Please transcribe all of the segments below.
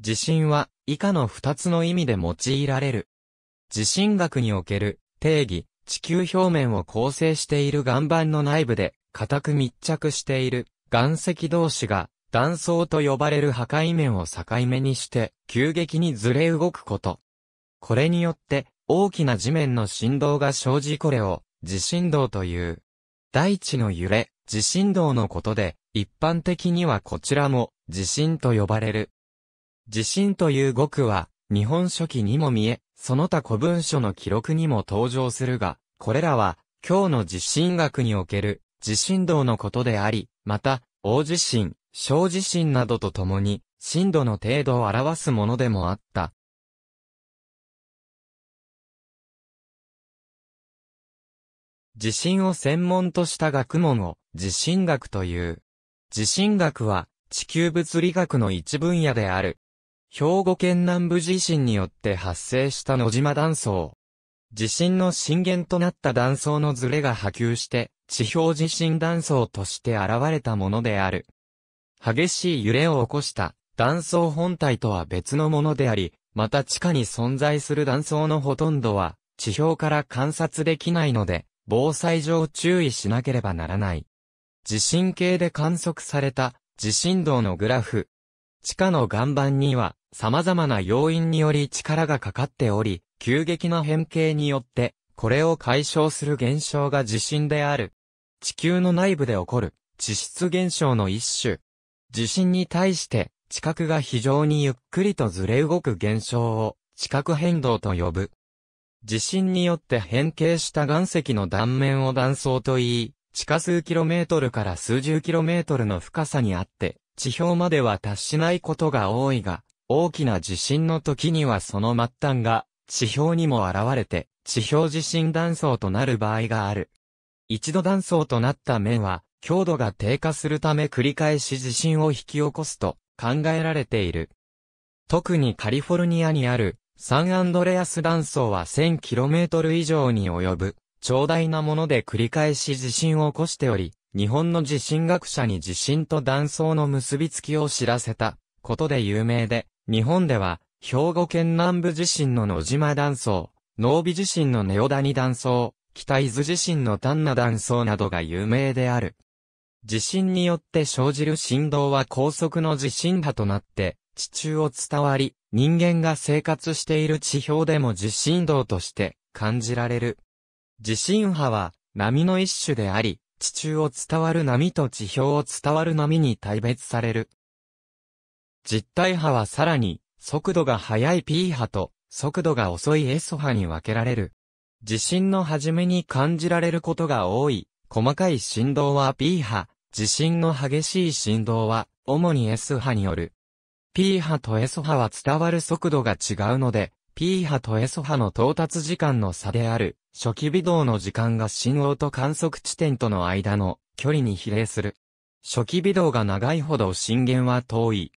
地震は以下の二つの意味で用いられる。地震学における定義、地球表面を構成している岩盤の内部で固く密着している岩石同士が断層と呼ばれる破壊面を境目にして急激にずれ動くこと。これによって大きな地面の振動が生じこれを地震動という。大地の揺れ、地震動のことで一般的にはこちらも地震と呼ばれる。地震という語句は、日本書紀にも見え、その他古文書の記録にも登場するが、これらは、今日の地震学における、地震動のことであり、また、大地震、小地震などとともに、震度の程度を表すものでもあった。地震を専門とした学問を地震学という。地震学は地球物理学の一分野である兵庫県南部地震によって発生した野島断層。地震の震源となった断層のズレが波及して、地表地震断層として現れたものである。激しい揺れを起こした断層本体とは別のものであり、また地下に存在する断層のほとんどは、地表から観察できないので、防災上注意しなければならない。地震計で観測された地震動のグラフ。地下の岩盤には様々な要因により力がかかっており、急激な変形によって、これを解消する現象が地震である。地球の内部で起こる地質現象の一種。地震に対して地殻が非常にゆっくりとずれ動く現象を地殻変動と呼ぶ。地震によって変形した岩石の断面を断層と言い、地下数キロメートルから数十キロメートルの深さにあって、地表までは達しないことが多いが、大きな地震の時にはその末端が地表にも現れて地表地震断層となる場合がある。一度断層となった面は強度が低下するため繰り返し地震を引き起こすと考えられている。特にカリフォルニアにあるサンアンドレアス断層は 1000km 以上に及ぶ長大なもので繰り返し地震を起こしており、日本の地震学者に地震と断層の結びつきを知らせたことで有名で、日本では、兵庫県南部地震の野島断層、濃尾地震の根尾谷断層、北伊豆地震の丹那断層などが有名である。地震によって生じる振動は高速の地震波となって、地中を伝わり、人間が生活している地表でも地震動として感じられる。地震波は波の一種であり、地中を伝わる波と地表を伝わる波に大別される。実体波はさらに、速度が速い P 波と、速度が遅い S 波に分けられる。地震の初めに感じられることが多い、細かい振動は P 波、地震の激しい振動は、主に S 波による。P 波と S 波は伝わる速度が違うので、P 波と S 波の到達時間の差である、初期微動の時間が信号と観測地点との間の距離に比例する。初期微動が長いほど震源は遠い。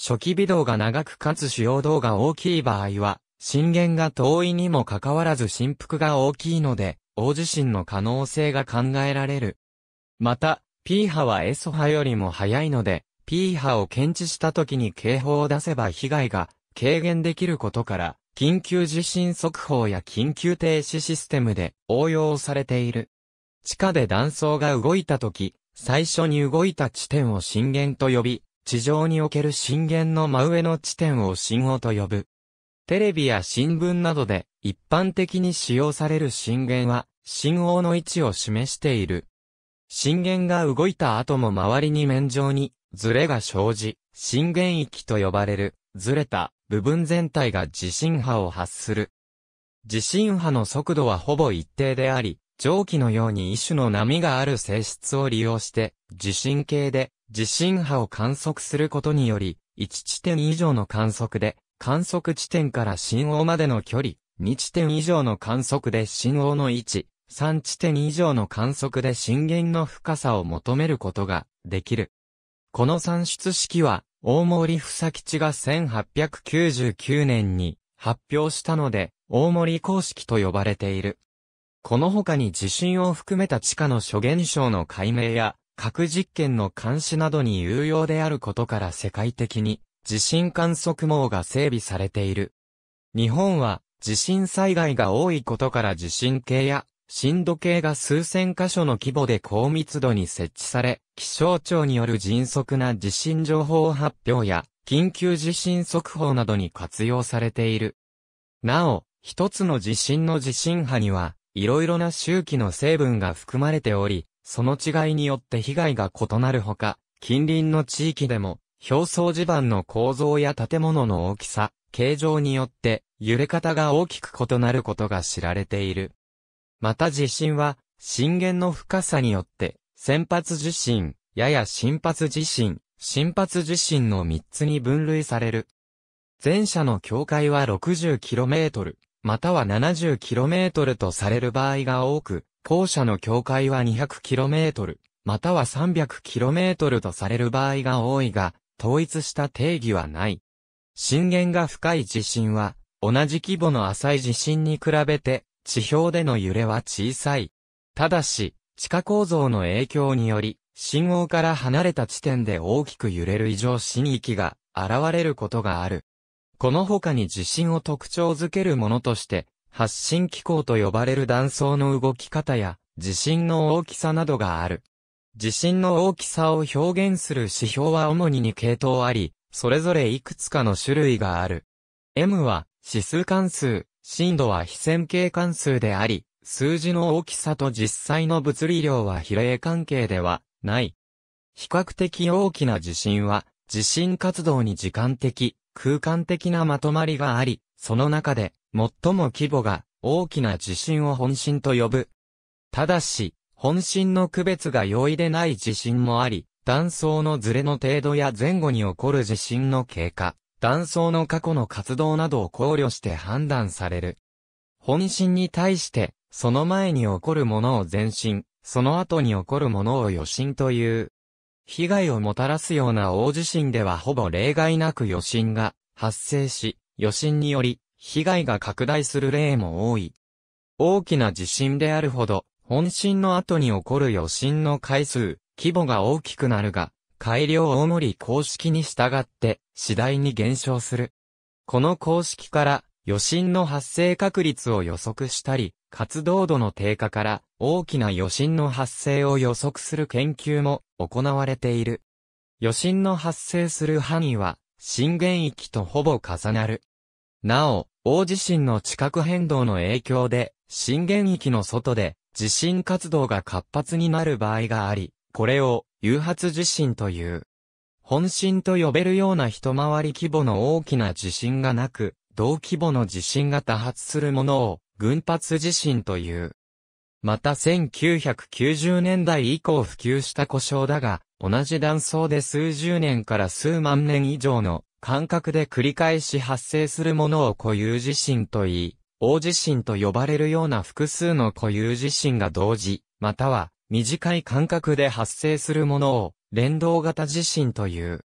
初期微動が長くかつ主要動が大きい場合は、震源が遠いにもかかわらず振幅が大きいので、大地震の可能性が考えられる。また、P 波は S 波よりも早いので、P 波を検知した時に警報を出せば被害が軽減できることから、緊急地震速報や緊急停止システムで応用されている。地下で断層が動いた時、最初に動いた地点を震源と呼び、地上における震源の真上の地点を信号と呼ぶ。テレビや新聞などで一般的に使用される震源は、信号の位置を示している。震源が動いた後も周りに面上に、ズレが生じ、震源域と呼ばれる、ずれた部分全体が地震波を発する。地震波の速度はほぼ一定であり、蒸気のように一種の波がある性質を利用して、地震計で地震波を観測することにより、1地点以上の観測で、観測地点から信号までの距離、2地点以上の観測で信号の位置、3地点以上の観測で震源の深さを求めることができる。この算出式は、大森房吉が1899年に発表したので、大森公式と呼ばれている。この他に地震を含めた地下の諸現象の解明や、核実験の監視などに有用であることから世界的に地震観測網が整備されている。日本は地震災害が多いことから地震計や震度計が数千箇所の規模で高密度に設置され、気象庁による迅速な地震情報発表や緊急地震速報などに活用されている。なお、一つの地震の地震波には、いろいろな周期の成分が含まれており、その違いによって被害が異なるほか、近隣の地域でも、表層地盤の構造や建物の大きさ、形状によって揺れ方が大きく異なることが知られている。また地震は、震源の深さによって、先発地震、やや新発地震、新発地震の3つに分類される。前者の境界は 60km、または 70km とされる場合が多く、後者の境界は 200km、または 300km とされる場合が多いが、統一した定義はない。震源が深い地震は、同じ規模の浅い地震に比べて、地表での揺れは小さい。ただし、地下構造の影響により、信号から離れた地点で大きく揺れる異常震域が現れることがある。この他に地震を特徴づけるものとして、発震機構と呼ばれる断層の動き方や、地震の大きさなどがある。地震の大きさを表現する指標は主に2系統あり、それぞれいくつかの種類がある。M は指数関数、震度は非線形関数であり、数字の大きさと実際の物理量は比例関係ではない。比較的大きな地震は、地震活動に時間的、空間的なまとまりがあり、その中で最も規模が大きな地震を本震と呼ぶ。ただし、本震の区別が容易でない地震もあり、断層のずれの程度や前後に起こる地震の経過、断層の過去の活動などを考慮して判断される。本震に対して、その前に起こるものを前震、その後に起こるものを余震という。被害をもたらすような大地震ではほぼ例外なく余震が発生し、余震により被害が拡大する例も多い。大きな地震であるほど、本震の後に起こる余震の回数、規模が大きくなるが、改良大盛り公式に従って次第に減少する。この公式から余震の発生確率を予測したり、活動度の低下から大きな余震の発生を予測する研究も行われている。余震の発生する範囲は震源域とほぼ重なる。なお、大地震の地殻変動の影響で、震源域の外で地震活動が活発になる場合があり、これを誘発地震という。本震と呼べるような一回り規模の大きな地震がなく、同規模の地震が多発するものを群発地震という。また1990年代以降普及した故障だが、同じ断層で数十年から数万年以上の感覚で繰り返し発生するものを固有地震と言い、大地震と呼ばれるような複数の固有地震が同時、または短い間隔で発生するものを連動型地震という。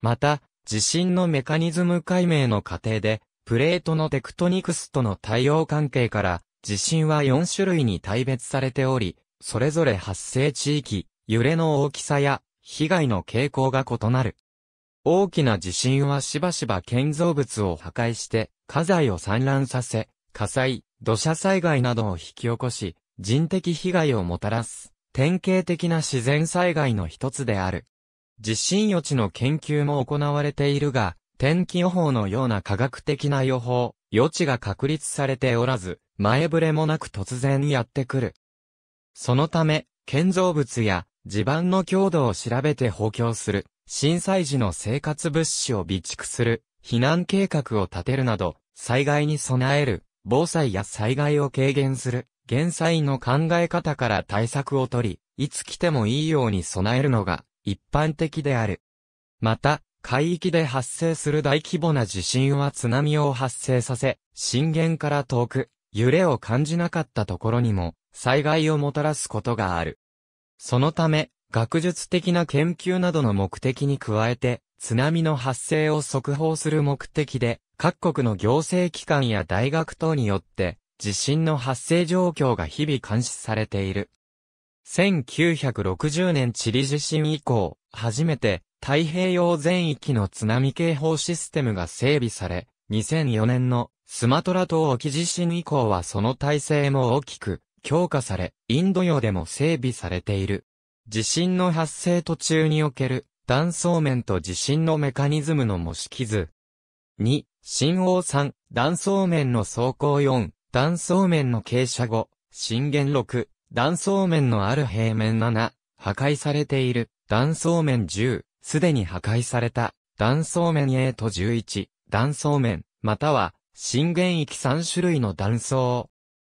また、地震のメカニズム解明の過程で、プレートのテクトニクスとの対応関係から、地震は4種類に大別されており、それぞれ発生地域、揺れの大きさや、被害の傾向が異なる。大きな地震はしばしば建造物を破壊して、家財を散乱させ、火災、土砂災害などを引き起こし、人的被害をもたらす、典型的な自然災害の一つである。地震予知の研究も行われているが、天気予報のような科学的な予報、予知が確立されておらず、前触れもなく突然やってくる。そのため、建造物や地盤の強度を調べて補強する。震災時の生活物資を備蓄する、避難計画を立てるなど、災害に備える、防災や災害を軽減する、減災の考え方から対策を取り、いつ来てもいいように備えるのが一般的である。また、海域で発生する大規模な地震は津波を発生させ、震源から遠く、揺れを感じなかったところにも、災害をもたらすことがある。そのため、学術的な研究などの目的に加えて、津波の発生を速報する目的で、各国の行政機関や大学等によって、地震の発生状況が日々監視されている。1960年チリ地震以降、初めて太平洋全域の津波警報システムが整備され、2004年のスマトラ島沖地震以降はその体制も大きく強化され、インド洋でも整備されている。地震の発生途中における断層面と地震のメカニズムの模式図。2、震央3、断層面の走行4、断層面の傾斜5、震源6、断層面のある平面7、破壊されている、断層面10、すでに破壊された、断層面 A と11、断層面、または、震源域3種類の断層。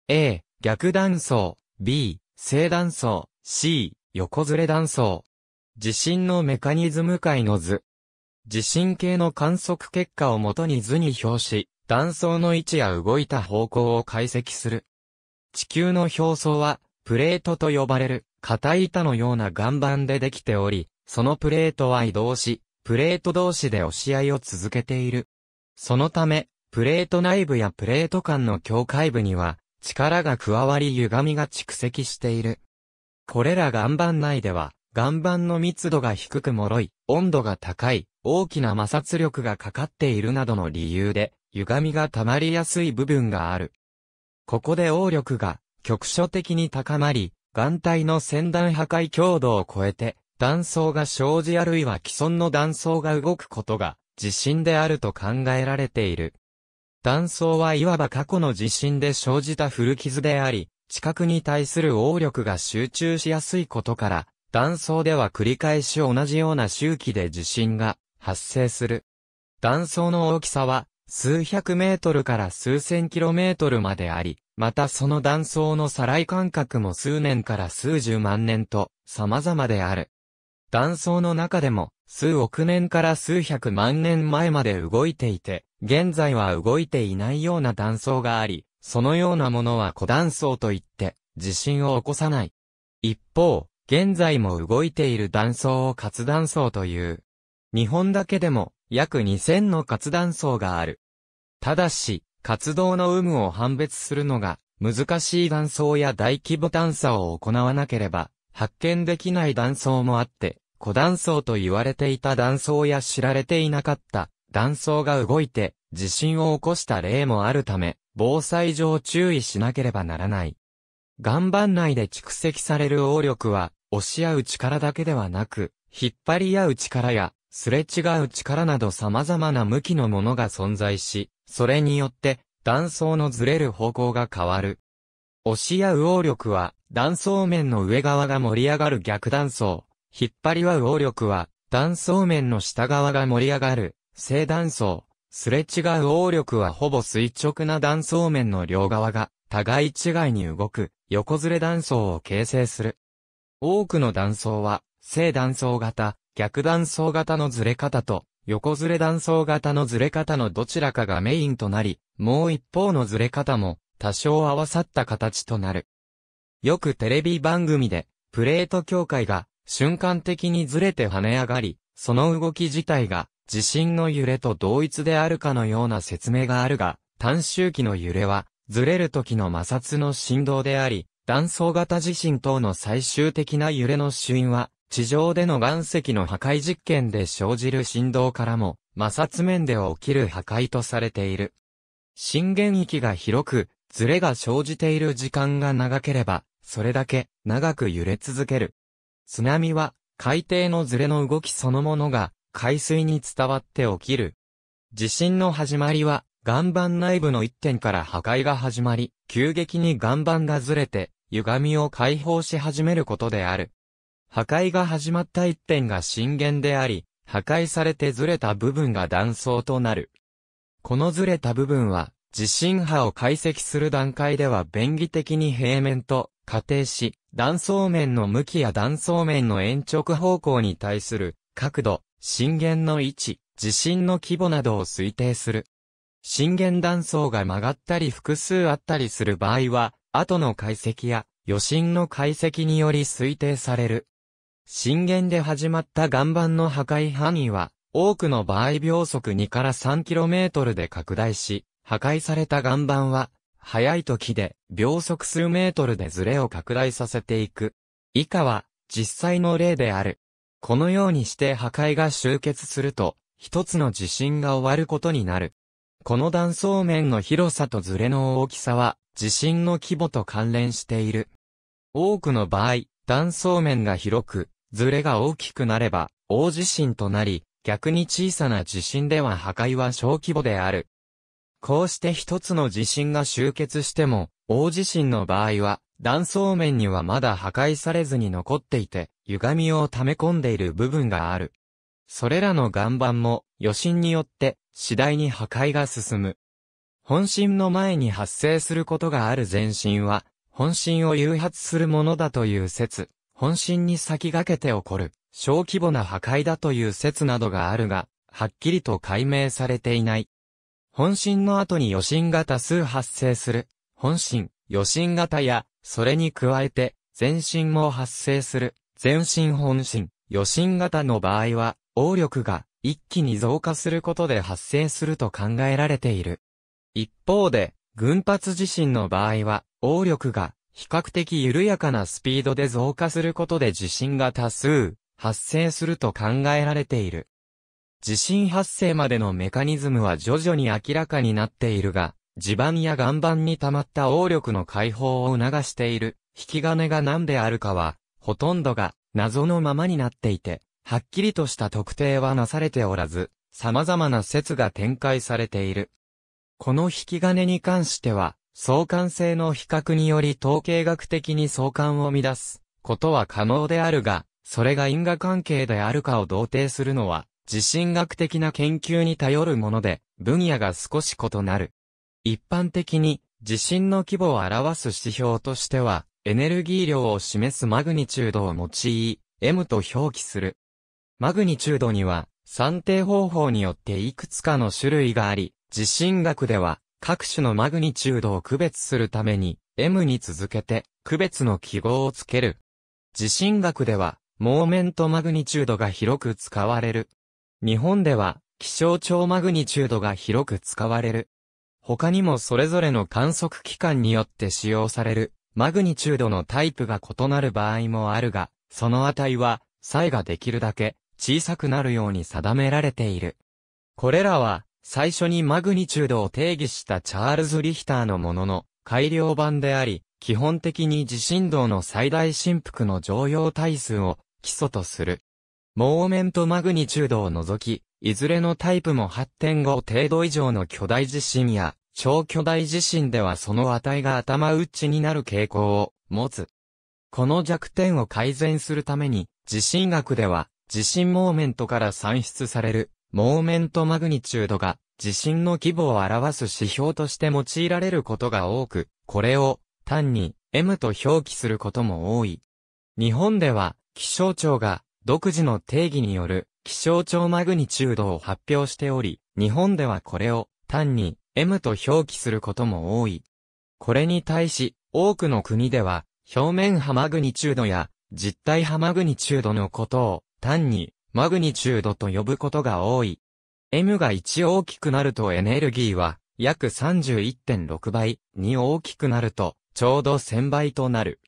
A、逆断層、B、正断層、C、横ずれ断層。地震のメカニズム界の図。地震計の観測結果をもとに図に表し、断層の位置や動いた方向を解析する。地球の表層は、プレートと呼ばれる、硬い板のような岩盤でできており、そのプレートは移動し、プレート同士で押し合いを続けている。そのため、プレート内部やプレート間の境界部には、力が加わり歪みが蓄積している。これら岩盤内では、岩盤の密度が低く脆い、温度が高い、大きな摩擦力がかかっているなどの理由で、歪みが溜まりやすい部分がある。ここで応力が局所的に高まり、岩体の先端破壊強度を超えて、断層が生じあるいは既存の断層が動くことが地震であると考えられている。断層はいわば過去の地震で生じた古傷であり、地殻に対する応力が集中しやすいことから、断層では繰り返し同じような周期で地震が発生する。断層の大きさは数百メートルから数千キロメートルまであり、またその断層のさらい間隔も数年から数十万年と様々である。断層の中でも数億年から数百万年前まで動いていて、現在は動いていないような断層があり、そのようなものは古断層といって、地震を起こさない。一方、現在も動いている断層を活断層という。日本だけでも約2000の活断層がある。ただし、活動の有無を判別するのが難しい断層や大規模探査を行わなければ発見できない断層もあって、古断層と言われていた断層や知られていなかった断層が動いて地震を起こした例もあるため、防災上注意しなければならない。岩盤内で蓄積される応力は、押し合う力だけではなく、引っ張り合う力や、すれ違う力など様々な向きのものが存在し、それによって、断層のずれる方向が変わる。押し合う応力は、断層面の上側が盛り上がる逆断層。引っ張り合う応力は、断層面の下側が盛り上がる、正断層。すれ違う応力はほぼ垂直な断層面の両側が、互い違いに動く、横ずれ断層を形成する。多くの断層は、正断層型、逆断層型のずれ方と、横ずれ断層型のずれ方のどちらかがメインとなり、もう一方のずれ方も、多少合わさった形となる。よくテレビ番組で、プレート境界が、瞬間的にずれて跳ね上がり、その動き自体が、地震の揺れと同一であるかのような説明があるが、単周期の揺れは、ずれる時の摩擦の振動であり、断層型地震等の最終的な揺れの主因は、地上での岩石の破壊実験で生じる振動からも、摩擦面で起きる破壊とされている。震源域が広く、ずれが生じている時間が長ければ、それだけ長く揺れ続ける。津波は、海底のずれの動きそのものが、海水に伝わって起きる。地震の始まりは、岩盤内部の一点から破壊が始まり、急激に岩盤がずれて、歪みを解放し始めることである。破壊が始まった一点が震源であり、破壊されてずれた部分が断層となる。このずれた部分は、地震波を解析する段階では便宜的に平面と仮定し、断層面の向きや断層面の延直方向に対する角度、震源の位置、地震の規模などを推定する。震源断層が曲がったり複数あったりする場合は、後の解析や余震の解析により推定される。震源で始まった岩盤の破壊範囲は、多くの場合秒速2から 3km で拡大し、破壊された岩盤は、早い時で秒速数メートルでズレを拡大させていく。以下は、実際の例である。このようにして破壊が集結すると、一つの地震が終わることになる。この断層面の広さとズレの大きさは、地震の規模と関連している。多くの場合、断層面が広く、ズレが大きくなれば、大地震となり、逆に小さな地震では破壊は小規模である。こうして一つの地震が集結しても、大地震の場合は、断層面にはまだ破壊されずに残っていて、歪みを溜め込んでいる部分がある。それらの岩盤も余震によって次第に破壊が進む。本震の前に発生することがある前震は、本震を誘発するものだという説、本震に先駆けて起こる小規模な破壊だという説などがあるが、はっきりと解明されていない。本震の後に余震が多数発生する、本震、余震型や、それに加えて、前震も発生する、全身本心、余震型の場合は、応力が一気に増加することで発生すると考えられている。一方で、群発地震の場合は、応力が比較的緩やかなスピードで増加することで地震が多数発生すると考えられている。地震発生までのメカニズムは徐々に明らかになっているが、地盤や岩盤に溜まった応力の解放を促している引き金が何であるかはほとんどが謎のままになっていて、はっきりとした特定はなされておらず、様々な説が展開されている。この引き金に関しては、相関性の比較により統計学的に相関を乱すことは可能であるが、それが因果関係であるかを同定するのは、地震学的な研究に頼るもので、分野が少し異なる。一般的に、地震の規模を表す指標としては、エネルギー量を示すマグニチュードを用い、M と表記する。マグニチュードには、算定方法によっていくつかの種類があり、地震学では、各種のマグニチュードを区別するために、M に続けて、区別の記号をつける。地震学では、モーメントマグニチュードが広く使われる。日本では、気象庁マグニチュードが広く使われる。他にもそれぞれの観測機関によって使用されるマグニチュードのタイプが異なる場合もあるが、その値は、差ができるだけ小さくなるように定められている。これらは、最初にマグニチュードを定義したチャールズ・リヒターのものの改良版であり、基本的に地震動の最大振幅の常用対数を基礎とする。モーメントマグニチュードを除き、いずれのタイプも8.5程度以上の巨大地震や超巨大地震ではその値が頭打ちになる傾向を持つ。この弱点を改善するために、地震学では、地震モーメントから算出される、モーメントマグニチュードが、地震の規模を表す指標として用いられることが多く、これを、単に、M と表記することも多い。日本では、気象庁が、独自の定義による、気象庁マグニチュードを発表しており、日本ではこれを、単に、M と表記することも多い。これに対し、多くの国では、表面波マグニチュードや、実体波マグニチュードのことを、単に、マグニチュードと呼ぶことが多い。M が1大きくなるとエネルギーは、約31.6倍、2大きくなると、ちょうど1000倍となる。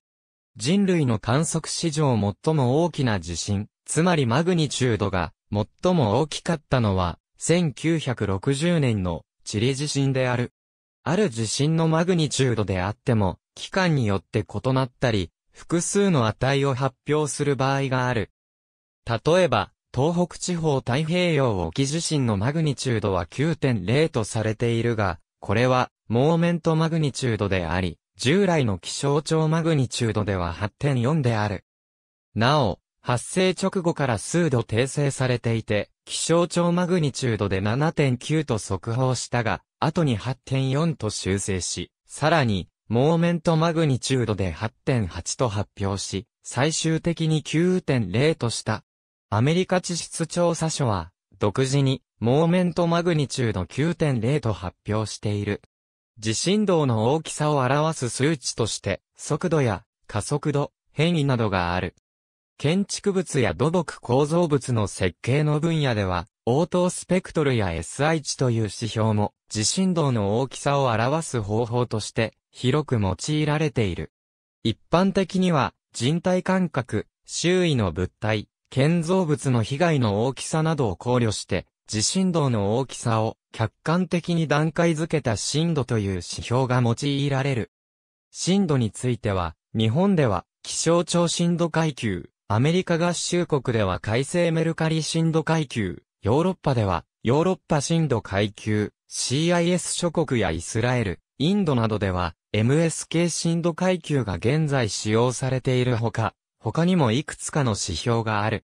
人類の観測史上最も大きな地震、つまりマグニチュードが最も大きかったのは、1960年の地理地震である。ある地震のマグニチュードであっても、期間によって異なったり、複数の値を発表する場合がある。例えば、東北地方太平洋沖地震のマグニチュードは9.0とされているが、これは、モーメントマグニチュードであり、従来の気象庁マグニチュードでは8.4である。なお、発生直後から数度訂正されていて、気象庁マグニチュードで7.9と速報したが、後に8.4と修正し、さらに、モーメントマグニチュードで8.8と発表し、最終的に9.0とした。アメリカ地質調査所は、独自に、モーメントマグニチュード9.0と発表している。地震動の大きさを表す数値として、速度や加速度、変異などがある。建築物や土木構造物の設計の分野では、応答スペクトルや SI 値という指標も、地震動の大きさを表す方法として、広く用いられている。一般的には、人体感覚、周囲の物体、建造物の被害の大きさなどを考慮して、地震動の大きさを客観的に段階づけた震度という指標が用いられる。震度については、日本では気象庁震度階級、アメリカ合衆国では改正メルカリ震度階級、ヨーロッパではヨーロッパ震度階級、CIS 諸国やイスラエル、インドなどでは MSK 震度階級が現在使用されているほか、他にもいくつかの指標がある。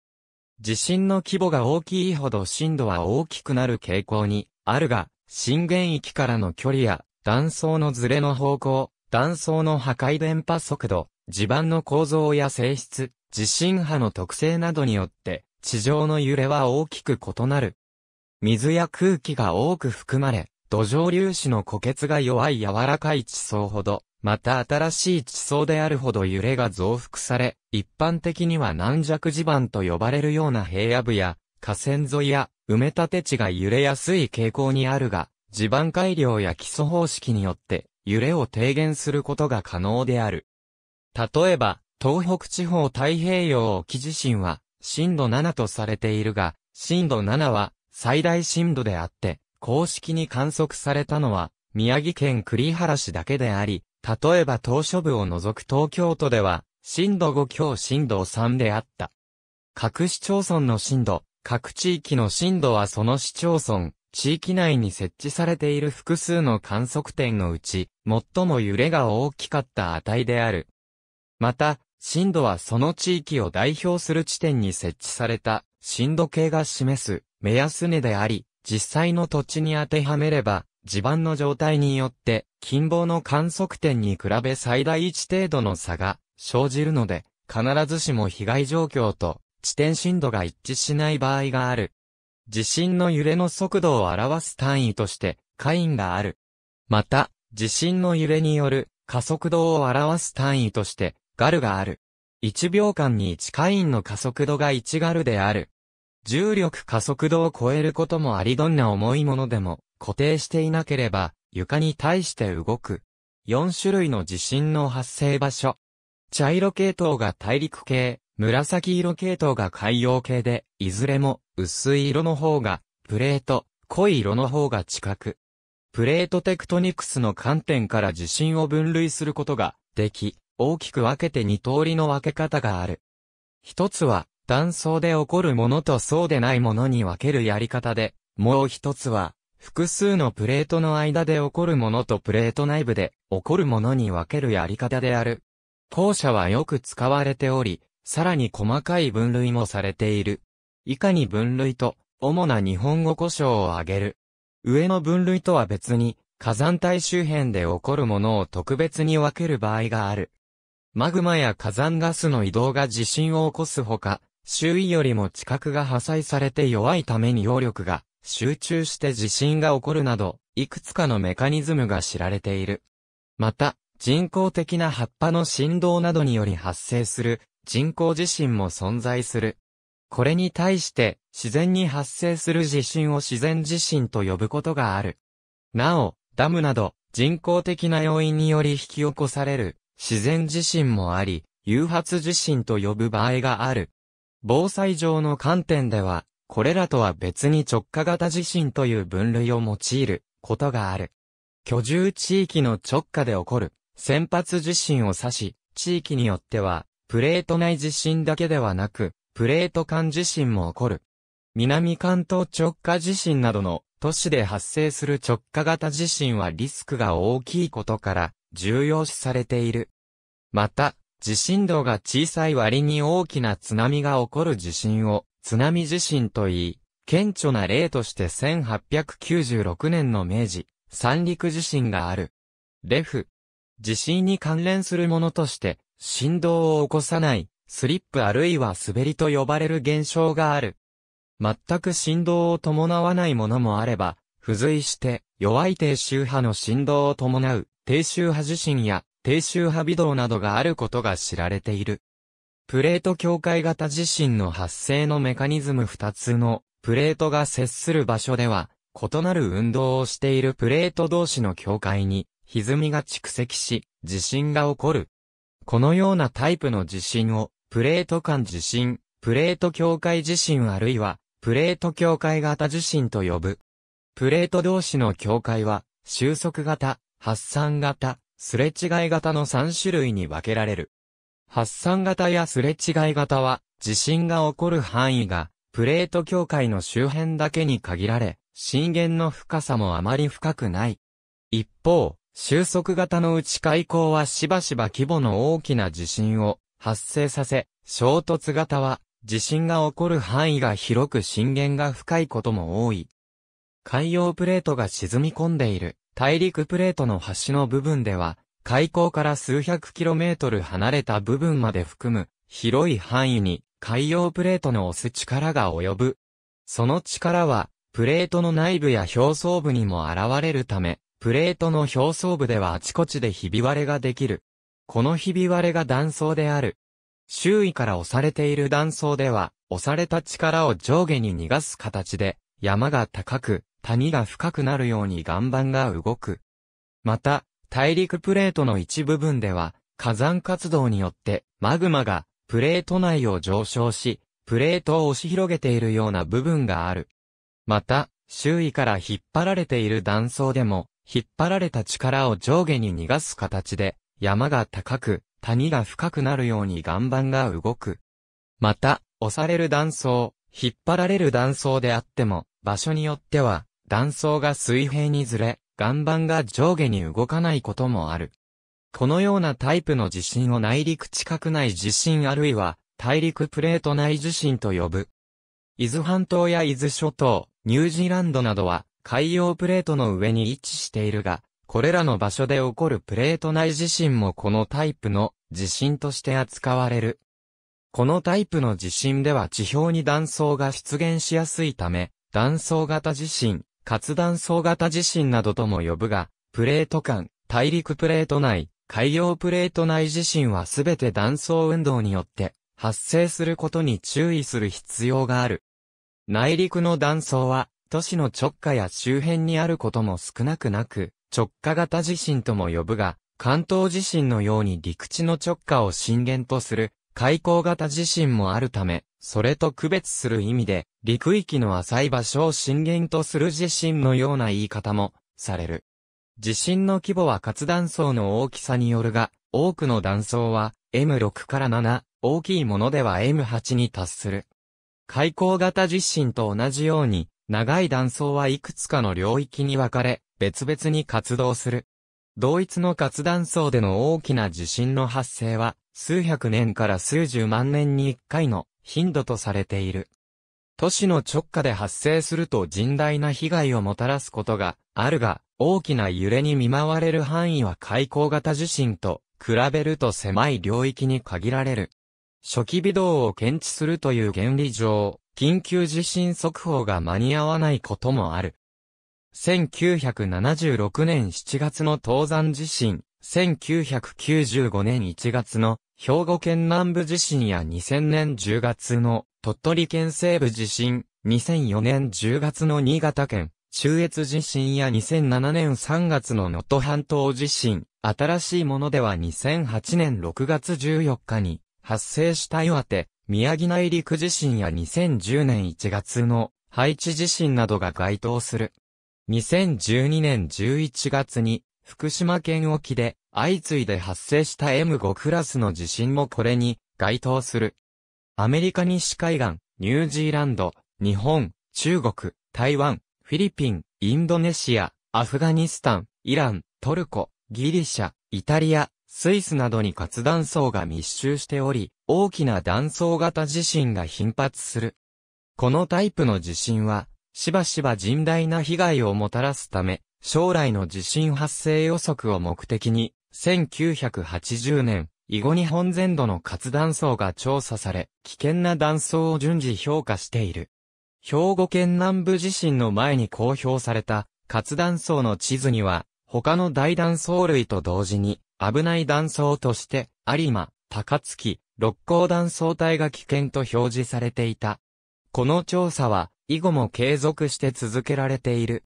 地震の規模が大きいほど震度は大きくなる傾向にあるが、震源域からの距離や断層のずれの方向、断層の破壊電波速度、地盤の構造や性質、地震波の特性などによって、地上の揺れは大きく異なる。水や空気が多く含まれ、土壌粒子の固結が弱い柔らかい地層ほど、また新しい地層であるほど揺れが増幅され、一般的には軟弱地盤と呼ばれるような平野部や、河川沿いや埋め立て地が揺れやすい傾向にあるが、地盤改良や基礎方式によって揺れを低減することが可能である。例えば、東北地方太平洋沖地震は、震度7とされているが、震度7は、最大震度であって、公式に観測されたのは、宮城県栗原市だけであり、例えば島嶼部を除く東京都では、震度5強震度3であった。各市町村の震度、各地域の震度はその市町村、地域内に設置されている複数の観測点のうち、最も揺れが大きかった値である。また、震度はその地域を代表する地点に設置された震度計が示す目安値であり、実際の土地に当てはめれば、地盤の状態によって近傍の観測点に比べ最大1程度の差が生じるので、必ずしも被害状況と地点震度が一致しない場合がある。地震の揺れの速度を表す単位として、カインがある。また、地震の揺れによる加速度を表す単位として、ガルがある。1秒間に1回の加速度が1ガルである。重力加速度を超えることもありどんな重いものでも固定していなければ床に対して動く。4種類の地震の発生場所。茶色系統が大陸系、紫色系統が海洋系で、いずれも薄い色の方がプレート、濃い色の方が近く。プレートテクトニクスの観点から地震を分類することができ、大きく分けて二通りの分け方がある。一つは、断層で起こるものとそうでないものに分けるやり方で、もう一つは、複数のプレートの間で起こるものとプレート内部で起こるものに分けるやり方である。後者はよく使われており、さらに細かい分類もされている。以下に分類と、主な日本語故障を挙げる。上の分類とは別に、火山帯周辺で起こるものを特別に分ける場合がある。マグマや火山ガスの移動が地震を起こすほか、周囲よりも地殻が破砕されて弱いために揚力が集中して地震が起こるなど、いくつかのメカニズムが知られている。また、人工的な葉っぱの振動などにより発生する人工地震も存在する。これに対して自然に発生する地震を自然地震と呼ぶことがある。なお、ダムなど人工的な要因により引き起こされる自然地震もあり、誘発地震と呼ぶ場合がある。防災上の観点では、これらとは別に直下型地震という分類を用いることがある。居住地域の直下で起こる先発地震を指し、地域によっては、プレート内地震だけではなく、プレート間地震も起こる。南関東直下地震などの都市で発生する直下型地震はリスクが大きいことから、重要視されている。また、地震度が小さい割に大きな津波が起こる地震を津波地震と言い、顕著な例として1896年の明治、三陸地震がある。レフ。地震に関連するものとして、振動を起こさない、スリップあるいは滑りと呼ばれる現象がある。全く振動を伴わないものもあれば、付随して、弱い低周波の振動を伴う低周波地震や低周波微動などがあることが知られている。プレート境界型地震の発生のメカニズム2つのプレートが接する場所では異なる運動をしているプレート同士の境界に歪みが蓄積し地震が起こる。このようなタイプの地震をプレート間地震、プレート境界地震あるいはプレート境界型地震と呼ぶ。プレート同士の境界は、収束型、発散型、すれ違い型の3種類に分けられる。発散型やすれ違い型は、地震が起こる範囲が、プレート境界の周辺だけに限られ、震源の深さもあまり深くない。一方、収束型の内海溝はしばしば規模の大きな地震を発生させ、衝突型は地震が起こる範囲が広く震源が深いことも多い。海洋プレートが沈み込んでいる大陸プレートの端の部分では、海溝から数百キロメートル離れた部分まで含む広い範囲に海洋プレートの押す力が及ぶ。その力は、プレートの内部や表層部にも現れるため、プレートの表層部ではあちこちでひび割れができる。このひび割れが断層である。周囲から押されている断層では、押された力を上下に逃がす形で、山が高く、谷が深くなるように岩盤が動く。また、大陸プレートの一部分では、火山活動によってマグマがプレート内を上昇し、プレートを押し広げているような部分がある。また、周囲から引っ張られている断層でも、引っ張られた力を上下に逃がす形で、山が高く、谷が深くなるように岩盤が動く。また、押される断層、引っ張られる断層であっても、場所によっては、断層が水平にずれ、岩盤が上下に動かないこともある。このようなタイプの地震を内陸近く内地震あるいは大陸プレート内地震と呼ぶ。伊豆半島や伊豆諸島、ニュージーランドなどは海洋プレートの上に位置しているが、これらの場所で起こるプレート内地震もこのタイプの地震として扱われる。このタイプの地震では地表に断層が出現しやすいため、断層型地震、活断層型地震などとも呼ぶが、プレート間、大陸プレート内、海洋プレート内地震はすべて断層運動によって発生することに注意する必要がある。内陸の断層は、都市の直下や周辺にあることも少なくなく、直下型地震とも呼ぶが、関東地震のように陸地の直下を震源とする、海溝型地震もあるため、それと区別する意味で、陸域の浅い場所を震源とする地震のような言い方も、される。地震の規模は活断層の大きさによるが、多くの断層は M6 から7、大きいものでは M8 に達する。海溝型地震と同じように、長い断層はいくつかの領域に分かれ、別々に活動する。同一の活断層での大きな地震の発生は、数百年から数十万年に一回の頻度とされている。都市の直下で発生すると甚大な被害をもたらすことがあるが、大きな揺れに見舞われる範囲は海溝型地震と比べると狭い領域に限られる。初期微動を検知するという原理上、緊急地震速報が間に合わないこともある。1976年7月の東山地震、1995年1月の兵庫県南部地震や2000年10月の鳥取県西部地震、2004年10月の新潟県中越地震や2007年3月の能登半島地震、新しいものでは2008年6月14日に発生した岩手、宮城内陸地震や2010年1月のハイチ地震などが該当する。2012年11月に福島県沖で相次いで発生した M5 クラスの地震もこれに該当する。アメリカ西海岸、ニュージーランド、日本、中国、台湾、フィリピン、インドネシア、アフガニスタン、イラン、トルコ、ギリシャ、イタリア、スイスなどに活断層が密集しており、大きな断層型地震が頻発する。このタイプの地震は、しばしば甚大な被害をもたらすため、将来の地震発生予測を目的に、1980年、以後日本全土の活断層が調査され、危険な断層を順次評価している。兵庫県南部地震の前に公表された活断層の地図には、他の大断層類と同時に、危ない断層として、有馬、高槻、六甲断層帯が危険と表示されていた。この調査は、以後も継続して続けられている。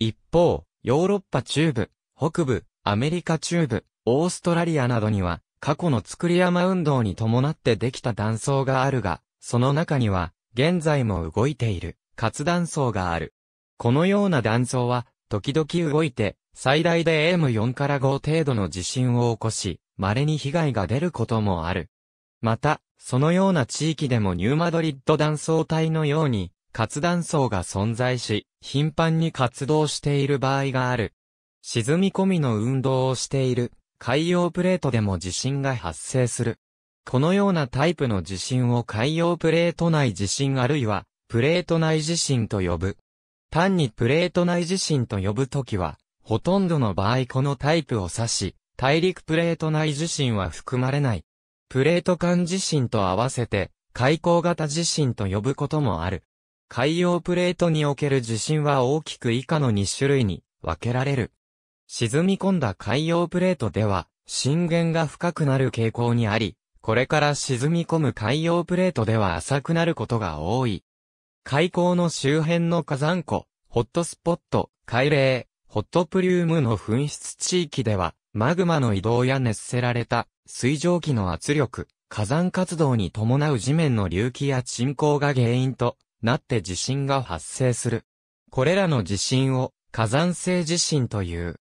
一方、ヨーロッパ中部、北部、アメリカ中部、オーストラリアなどには、過去の作り山運動に伴ってできた断層があるが、その中には、現在も動いている、活断層がある。このような断層は、時々動いて、最大で M4 から5程度の地震を起こし、稀に被害が出ることもある。また、そのような地域でもニューマドリッド断層帯のように、活断層が存在し、頻繁に活動している場合がある。沈み込みの運動をしている海洋プレートでも地震が発生する。このようなタイプの地震を海洋プレート内地震あるいはプレート内地震と呼ぶ。単にプレート内地震と呼ぶときは、ほとんどの場合このタイプを指し、大陸プレート内地震は含まれない。プレート間地震と合わせて、海溝型地震と呼ぶこともある。海洋プレートにおける地震は大きく以下の2種類に分けられる。沈み込んだ海洋プレートでは、震源が深くなる傾向にあり、これから沈み込む海洋プレートでは浅くなることが多い。海溝の周辺の火山湖、ホットスポット、海嶺、ホットプリウムの噴出地域では、マグマの移動や熱せられた水蒸気の圧力、火山活動に伴う地面の隆起や沈降が原因となって地震が発生する。これらの地震を火山性地震という。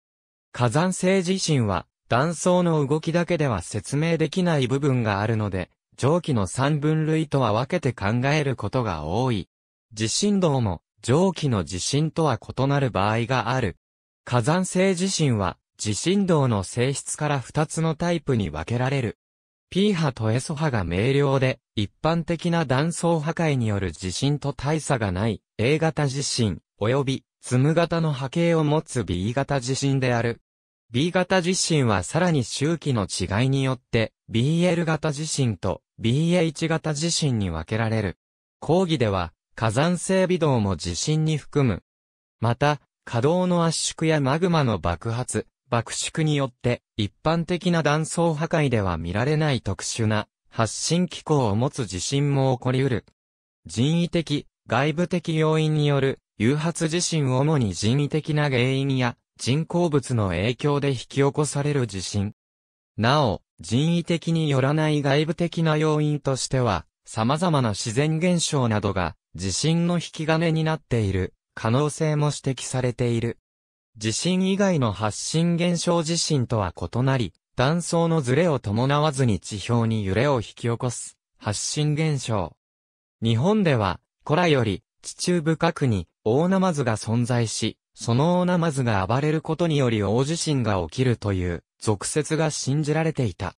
火山性地震は、断層の動きだけでは説明できない部分があるので、上記の三分類とは分けて考えることが多い。地震動も、上記の地震とは異なる場合がある。火山性地震は、地震動の性質から2つのタイプに分けられる。P 波と S 波が明瞭で、一般的な断層破壊による地震と大差がない A 型地震、及び、積む型の波形を持つ B 型地震である。B 型地震はさらに周期の違いによって、BL 型地震と BH 型地震に分けられる。講義では、火山性微動も地震に含む。また、稼働の圧縮やマグマの爆発、爆縮によって、一般的な断層破壊では見られない特殊な発震機構を持つ地震も起こり得る。人為的、外部的要因による誘発地震主に人為的な原因や人工物の影響で引き起こされる地震。なお、人為的によらない外部的な要因としては、様々な自然現象などが地震の引き金になっている可能性も指摘されている。地震以外の発震現象地震とは異なり、断層のズレを伴わずに地表に揺れを引き起こす発震現象。日本では、古来より地中深くに大ナマズが存在し、そのオナマズが暴れることにより大地震が起きるという俗説が信じられていた。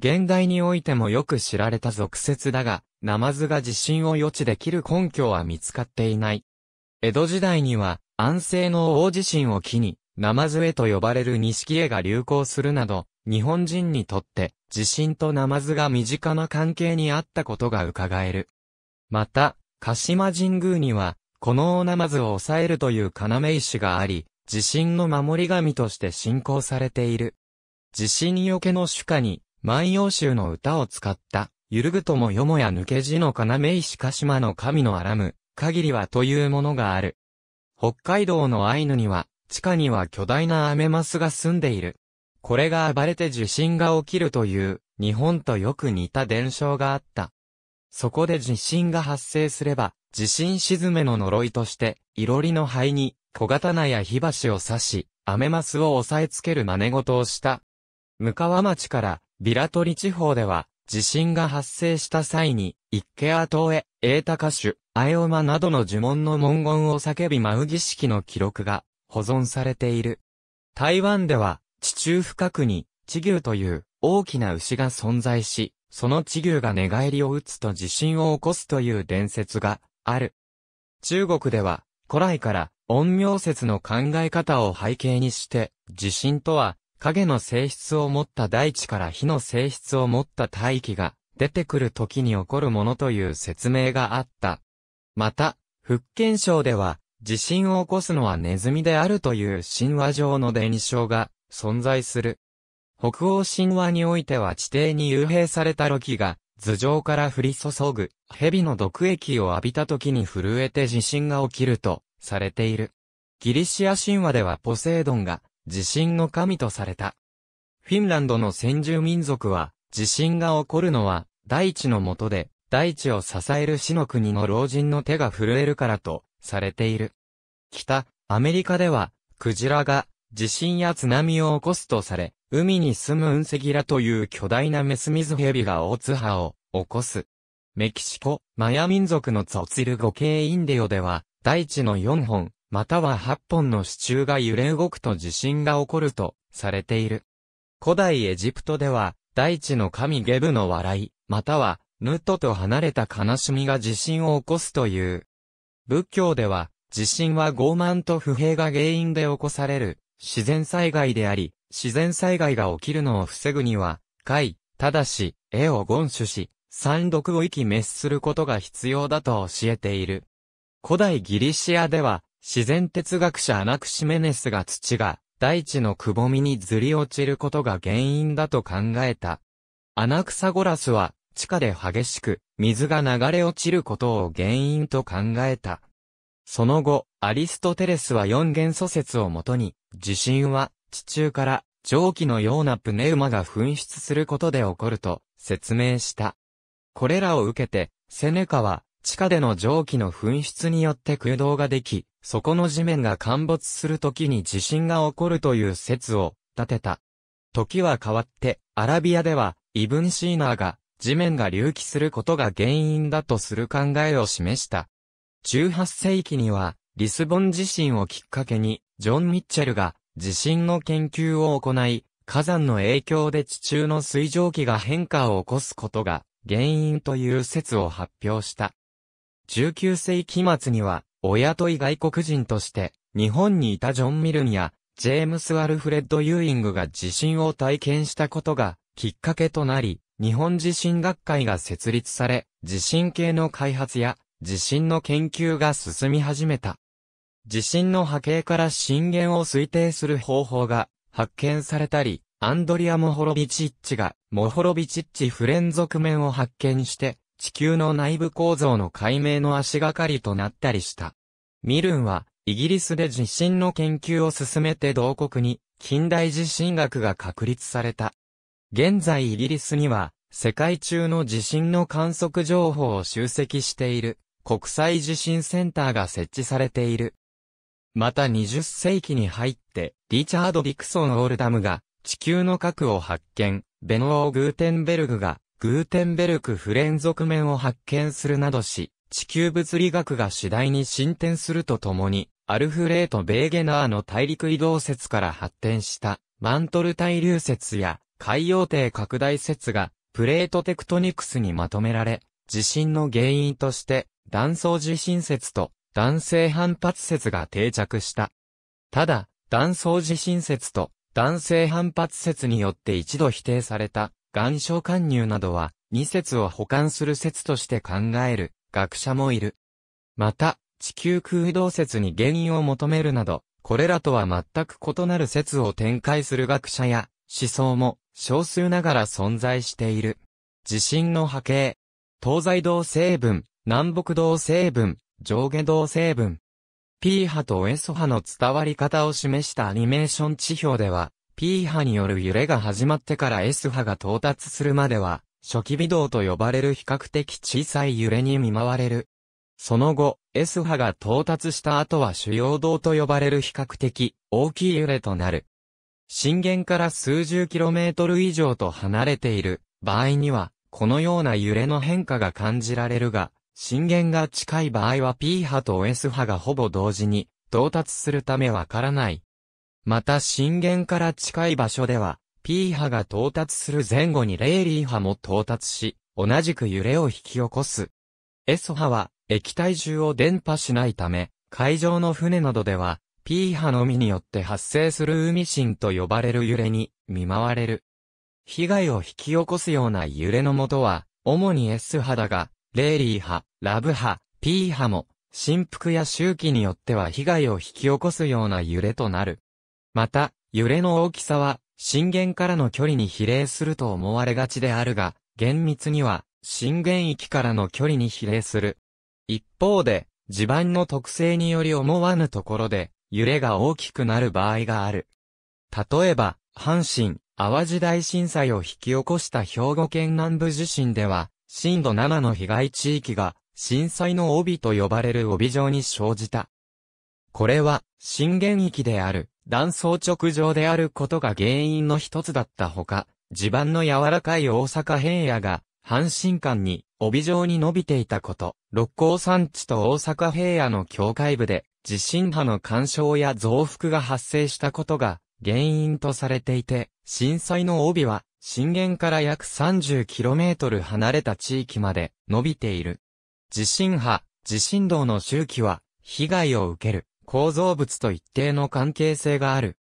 現代においてもよく知られた俗説だが、ナマズが地震を予知できる根拠は見つかっていない。江戸時代には安政の大地震を機に、ナマズ絵と呼ばれる錦絵が流行するなど、日本人にとって地震とナマズが身近な関係にあったことが伺える。また、鹿島神宮には、このオナマズを抑えるという要石があり、地震の守り神として信仰されている。地震よけの主家に、万葉集の歌を使った、ゆるぐともよもや抜け地の要石鹿島の神のあらむ、限りはというものがある。北海道のアイヌには、地下には巨大なアメマスが住んでいる。これが暴れて地震が起きるという、日本とよく似た伝承があった。そこで地震が発生すれば、地震沈めの呪いとして、いろりの灰に、小刀や火箸を刺し、アメマスを押さえつける真似事をした。向川町から、ビラトリ地方では、地震が発生した際に、一ケア島へ、エータシュ、アエオマなどの呪文の文言を叫び舞う儀式の記録が、保存されている。台湾では、地中深くに、地牛という、大きな牛が存在し、その地牛が寝返りを打つと地震を起こすという伝説がある。中国では、古来から、陰陽説の考え方を背景にして、地震とは、影の性質を持った大地から火の性質を持った大気が、出てくる時に起こるものという説明があった。また、福建省では、地震を起こすのはネズミであるという神話上の伝承が存在する。北欧神話においては地底に幽閉されたロキが頭上から降り注ぐ、蛇の毒液を浴びた時に震えて地震が起きると、されている。ギリシア神話ではポセイドンが、地震の神とされた。フィンランドの先住民族は、地震が起こるのは、大地の下で、大地を支える死の国の老人の手が震えるからと、されている。北、アメリカでは、クジラが、地震や津波を起こすとされ、海に住むウンセギラという巨大なメスミズヘビが大津波を起こす。メキシコ、マヤ民族のツォツル語系インディオでは、大地の4本、または8本の支柱が揺れ動くと地震が起こると、されている。古代エジプトでは、大地の神ゲブの笑い、または、ヌトと離れた悲しみが地震を起こすという。仏教では、地震は傲慢と不平が原因で起こされる、自然災害であり、自然災害が起きるのを防ぐには、貝、ただし、絵を厳守し、三毒を息滅することが必要だと教えている。古代ギリシアでは、自然哲学者アナクシメネスが土が、大地のくぼみにずり落ちることが原因だと考えた。アナクサゴラスは、地下で激しく、水が流れ落ちることを原因と考えた。その後、アリストテレスは四元素説をもとに、地震は地中から蒸気のようなプネウマが噴出することで起こると説明した。これらを受けて、セネカは地下での蒸気の噴出によって空洞ができ、そこの地面が陥没する時に地震が起こるという説を立てた。時は変わって、アラビアでは、イブン・シーナーが、地面が隆起することが原因だとする考えを示した。18世紀には、リスボン地震をきっかけに、ジョン・ミッチェルが、地震の研究を行い、火山の影響で地中の水蒸気が変化を起こすことが原因という説を発表した。19世紀末には、お雇い外国人として、日本にいたジョン・ミルンや、ジェームス・アルフレッド・ユーイングが地震を体験したことが、きっかけとなり、日本地震学会が設立され、地震系の開発や、地震の研究が進み始めた。地震の波形から震源を推定する方法が発見されたり、アンドリア・モホロビチッチが、モホロビチッチ不連続面を発見して、地球の内部構造の解明の足がかりとなったりした。ミルンは、イギリスで地震の研究を進めて同国に、近代地震学が確立された。現在イギリスには、世界中の地震の観測情報を集積している、国際地震センターが設置されている。また20世紀に入って、リチャード・ディクソン・オールダムが、地球の核を発見、ベノー・グーテンベルグが、グーテンベルク不連続面を発見するなどし、地球物理学が次第に進展するとともに、アルフレート・ベーゲナーの大陸移動説から発展した、マントル対流説や、海洋底拡大説が、プレートテクトニクスにまとめられ、地震の原因として、断層地震説と男性反発説が定着した。ただ、断層地震説と男性反発説によって一度否定された、岩礁貫入などは、二説を補完する説として考える学者もいる。また、地球空洞説に原因を求めるなど、これらとは全く異なる説を展開する学者や思想も少数ながら存在している。地震の波形、東西道成分、南北道成分、上下動成分。P 波と S 波の伝わり方を示したアニメーション地表では、P 波による揺れが始まってから S 波が到達するまでは、初期微動と呼ばれる比較的小さい揺れに見舞われる。その後、S 波が到達した後は主要動と呼ばれる比較的大きい揺れとなる。震源から数十キロメートル以上と離れている場合には、このような揺れの変化が感じられるが、震源が近い場合は P 波と S 波がほぼ同時に到達するためわからない。また震源から近い場所では P 波が到達する前後にレーリー波も到達し、同じく揺れを引き起こす。S 波は液体中を伝播しないため、海上の船などでは P 波のみによって発生する海震と呼ばれる揺れに見舞われる。被害を引き起こすような揺れのもとは、主に S 波だが、レーリー派、ラブ派、ピー派も、振幅や周期によっては被害を引き起こすような揺れとなる。また、揺れの大きさは、震源からの距離に比例すると思われがちであるが、厳密には、震源域からの距離に比例する。一方で、地盤の特性により思わぬところで、揺れが大きくなる場合がある。例えば、阪神、淡路大震災を引き起こした兵庫県南部地震では、震度7の被害地域が、震災の帯と呼ばれる帯状に生じた。これは、震源域である、断層直上であることが原因の一つだったほか、地盤の柔らかい大阪平野が、阪神間に、帯状に伸びていたこと、六甲山地と大阪平野の境界部で、地震波の干渉や増幅が発生したことが、原因とされていて、震災の帯は、震源から約 30km 離れた地域まで伸びている。地震波、地震動の周期は、被害を受ける構造物と一定の関係性がある。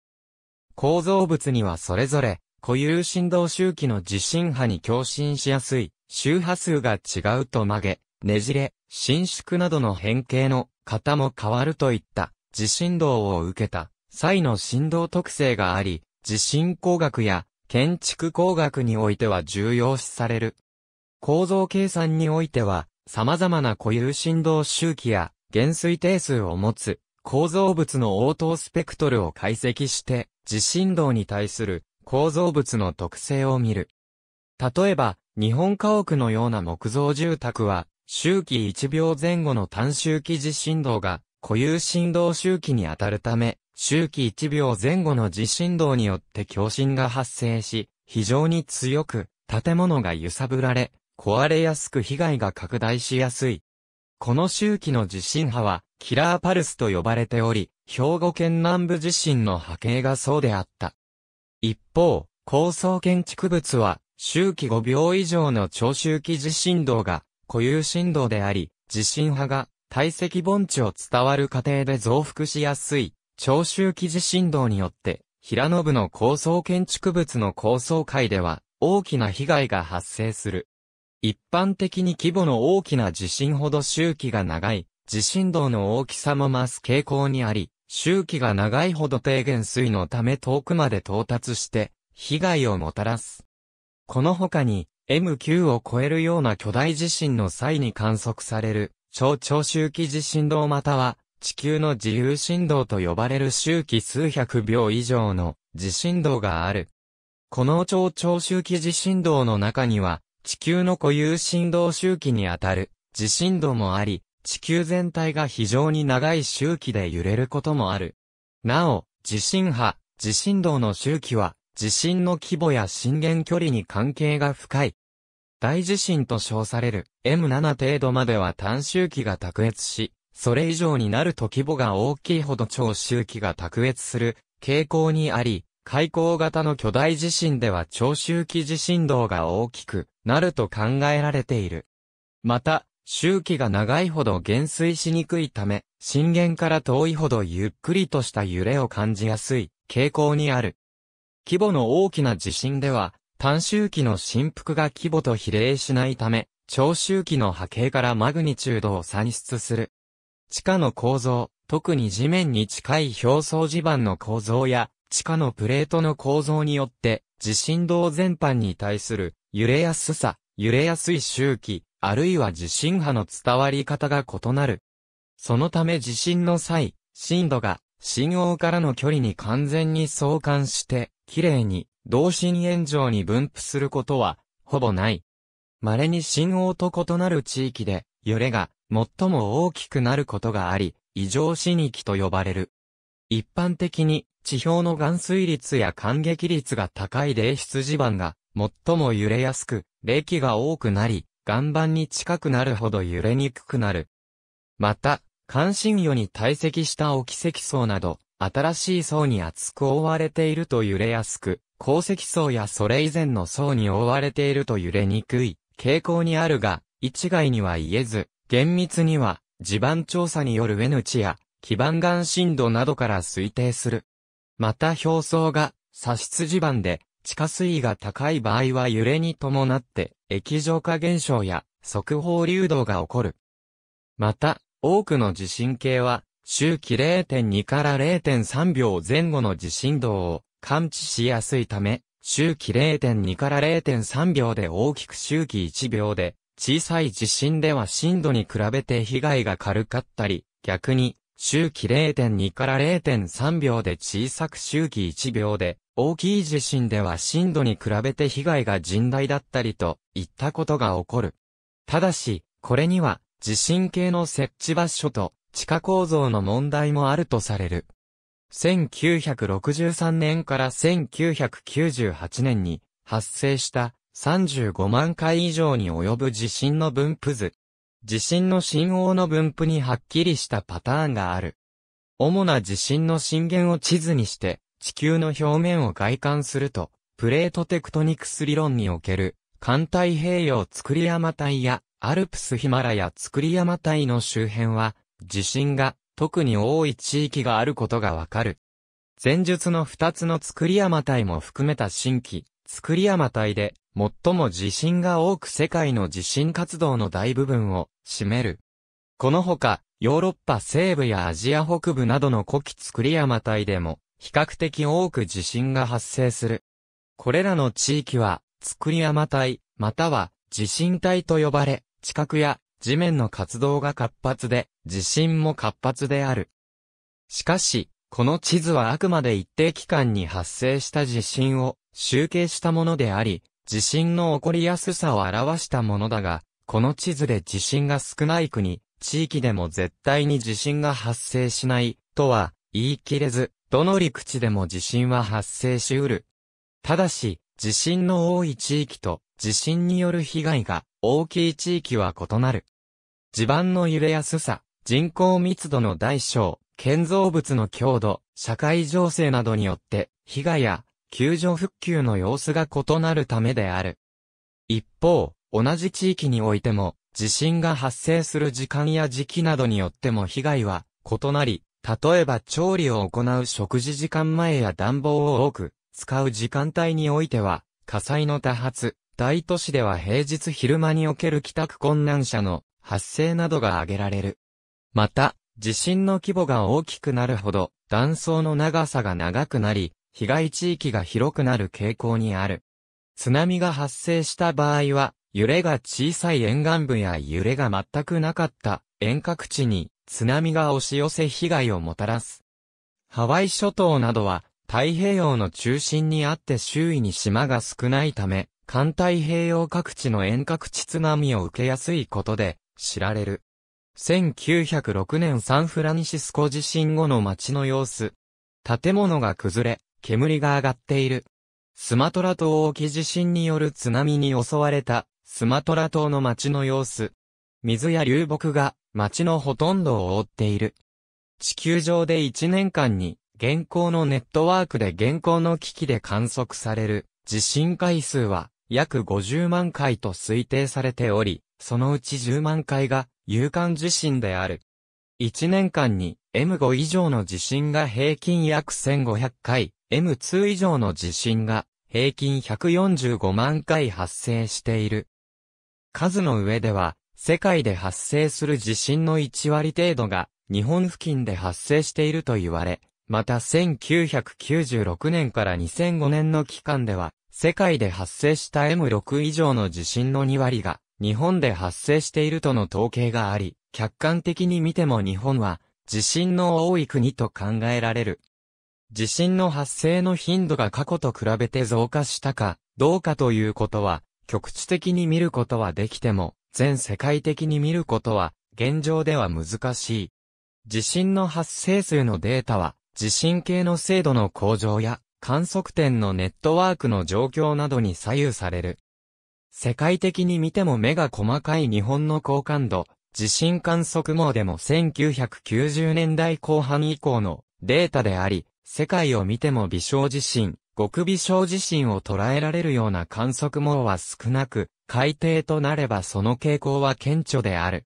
構造物にはそれぞれ、固有振動周期の地震波に共振しやすい、周波数が違うと曲げ、ねじれ、伸縮などの変形の型も変わるといった地震動を受けた際の振動特性があり、地震工学や建築工学においては重要視される。構造計算においては、様々な固有振動周期や減衰定数を持つ構造物の応答スペクトルを解析して、地震動に対する構造物の特性を見る。例えば、日本家屋のような木造住宅は、周期1秒前後の短周期地震動が固有振動周期に当たるため、周期1秒前後の地震動によって共振が発生し、非常に強く、建物が揺さぶられ、壊れやすく被害が拡大しやすい。この周期の地震波は、キラーパルスと呼ばれており、兵庫県南部地震の波形がそうであった。一方、高層建築物は、周期5秒以上の長周期地震動が、固有振動であり、地震波が、体積盆地を伝わる過程で増幅しやすい。長周期地震動によって、平野部の高層建築物の高層階では、大きな被害が発生する。一般的に規模の大きな地震ほど周期が長い、地震動の大きさも増す傾向にあり、周期が長いほど低減水のため遠くまで到達して、被害をもたらす。この他に、M9 を超えるような巨大地震の際に観測される、超長周期地震動または、地球の自由振動と呼ばれる周期数百秒以上の地震動がある。この超長周期地震動の中には、地球の固有振動周期にあたる地震動もあり、地球全体が非常に長い周期で揺れることもある。なお、地震波、地震動の周期は、地震の規模や震源距離に関係が深い。大地震と称される M7 程度までは短周期が卓越し、それ以上になると規模が大きいほど長周期が卓越する傾向にあり、海溝型の巨大地震では長周期地震動が大きくなると考えられている。また、周期が長いほど減衰しにくいため、震源から遠いほどゆっくりとした揺れを感じやすい傾向にある。規模の大きな地震では、短周期の振幅が規模と比例しないため、長周期の波形からマグニチュードを算出する地下の構造、特に地面に近い表層地盤の構造や、地下のプレートの構造によって、地震動全般に対する揺れやすさ、揺れやすい周期、あるいは地震波の伝わり方が異なる。そのため地震の際、震度が信号からの距離に完全に相関して、きれいに同心円状に分布することは、ほぼない。稀に信号と異なる地域で、揺れが最も大きくなることがあり、異常死に期と呼ばれる。一般的に、地表の含水率や感激率が高い冷出地盤が、最も揺れやすく、冷気が多くなり、岩盤に近くなるほど揺れにくくなる。また、関心魚に堆積した沖積層など、新しい層に厚く覆われていると揺れやすく、鉱石層やそれ以前の層に覆われていると揺れにくい傾向にあるが、一概には言えず、厳密には、地盤調査による上の値や、基盤岩深度などから推定する。また表層が、砂質地盤で、地下水位が高い場合は揺れに伴って、液状化現象や、速報流動が起こる。また、多くの地震計は、周期0.2から0.3秒前後の地震動を感知しやすいため、周期0.2から0.3秒で大きく周期1秒で小さい地震では震度に比べて被害が軽かったり、逆に、周期0.2から0.3秒で小さく周期1秒で、大きい地震では震度に比べて被害が甚大だったりといったことが起こる。ただし、これには地震計の設置場所と地下構造の問題もあるとされる。1963年から1998年に発生した35万回以上に及ぶ地震の分布図。地震の信号の分布にはっきりしたパターンがある。主な地震の震源を地図にして、地球の表面を外観すると、プレートテクトニクス理論における、環太平洋作り山帯や、アルプスヒマラヤ作り山帯の周辺は、地震が特に多い地域があることがわかる。前述の二つの作り山帯も含めた新規、作り山帯で、最も地震が多く世界の地震活動の大部分を占める。このほか、ヨーロッパ西部やアジア北部などの古希造山帯でも、比較的多く地震が発生する。これらの地域は、造山帯、または地震帯と呼ばれ、地殻や地面の活動が活発で、地震も活発である。しかし、この地図はあくまで一定期間に発生した地震を集計したものであり、地震の起こりやすさを表したものだが、この地図で地震が少ない国、地域でも絶対に地震が発生しない、とは言い切れず、どの陸地でも地震は発生しうる。ただし、地震の多い地域と地震による被害が大きい地域は異なる。地盤の揺れやすさ、人口密度の大小、建造物の強度、社会情勢などによって、被害や救助復旧の様子が異なるためである。一方、同じ地域においても、地震が発生する時間や時期などによっても被害は異なり、例えば調理を行う食事時間前や暖房を多く使う時間帯においては、火災の多発、大都市では平日昼間における帰宅困難者の発生などが挙げられる。また、地震の規模が大きくなるほど、断層の長さが長くなり、被害地域が広くなる傾向にある。津波が発生した場合は、揺れが小さい沿岸部や揺れが全くなかった遠隔地に津波が押し寄せ被害をもたらす。ハワイ諸島などは太平洋の中心にあって周囲に島が少ないため、環太平洋各地の遠隔地津波を受けやすいことで知られる。1906年サンフランシスコ地震後の街の様子。建物が崩れ、煙が上がっている。スマトラ島沖地震による津波に襲われた、スマトラ島の街の様子。水や流木が街のほとんどを覆っている。地球上で1年間に、現行のネットワークで現行の機器で観測される地震回数は約50万回と推定されており、そのうち10万回が有感地震である。1年間に M5 以上の地震が平均約1500回、M2 以上の地震が平均145万回発生している。数の上では、世界で発生する地震の1割程度が日本付近で発生していると言われ、また1996年から2005年の期間では、世界で発生した M6 以上の地震の2割が日本で発生しているとの統計があり、客観的に見ても日本は地震の多い国と考えられる。地震の発生の頻度が過去と比べて増加したか、どうかということは、局地的に見ることはできても、全世界的に見ることは、現状では難しい。地震の発生数のデータは、地震計の精度の向上や、観測点のネットワークの状況などに左右される。世界的に見ても目が細かい日本の高感度、地震観測網でも1990年代後半以降のデータであり、世界を見ても微小地震、極微小地震を捉えられるような観測網は少なく、海底となればその傾向は顕著である。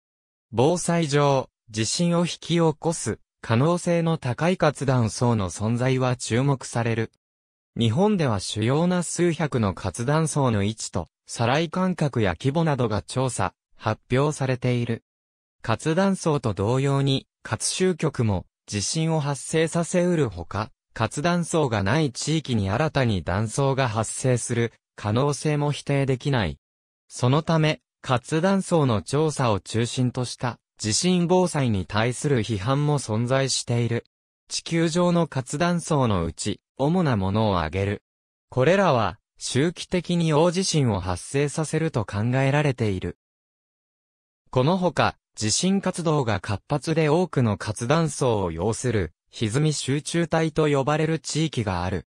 防災上、地震を引き起こす可能性の高い活断層の存在は注目される。日本では主要な数百の活断層の位置と、サライ間隔や規模などが調査、発表されている。活断層と同様に、活集局も地震を発生させうるほか、活断層がない地域に新たに断層が発生する可能性も否定できない。そのため、活断層の調査を中心とした地震防災に対する批判も存在している。地球上の活断層のうち、主なものを挙げる。これらは、周期的に大地震を発生させると考えられている。このほか、地震活動が活発で多くの活断層を要する、歪み集中体と呼ばれる地域がある。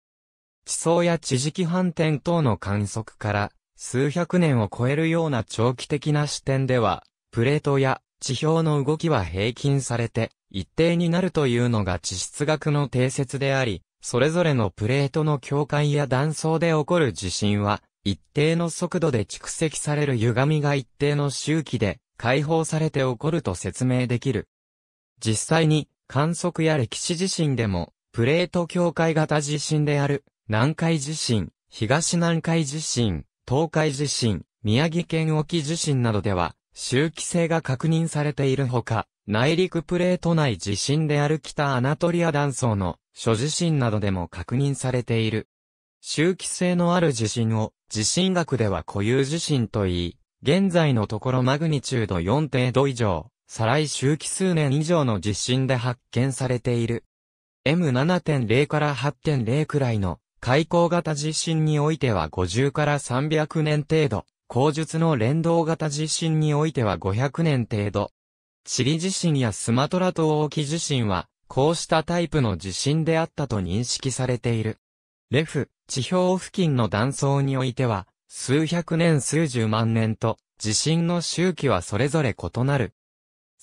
地層や地磁気反転等の観測から、数百年を超えるような長期的な視点では、プレートや地表の動きは平均されて、一定になるというのが地質学の定説であり、それぞれのプレートの境界や断層で起こる地震は、一定の速度で蓄積される歪みが一定の周期で解放されて起こると説明できる。実際に、観測や歴史地震でも、プレート境界型地震である、南海地震、東南海地震、東海地震、宮城県沖地震などでは、周期性が確認されているほか、内陸プレート内地震である北アナトリア断層の諸地震などでも確認されている。周期性のある地震を地震学では固有地震と言い、現在のところマグニチュード4程度以上、再来周期数年以上の地震で発見されている。M7.0 から8.0くらいの海口型地震においては50から300年程度、後述の連動型地震においては500年程度。チリ地震やスマトラ島沖地震は、こうしたタイプの地震であったと認識されている。レフ、地表付近の断層においては、数百年数十万年と、地震の周期はそれぞれ異なる。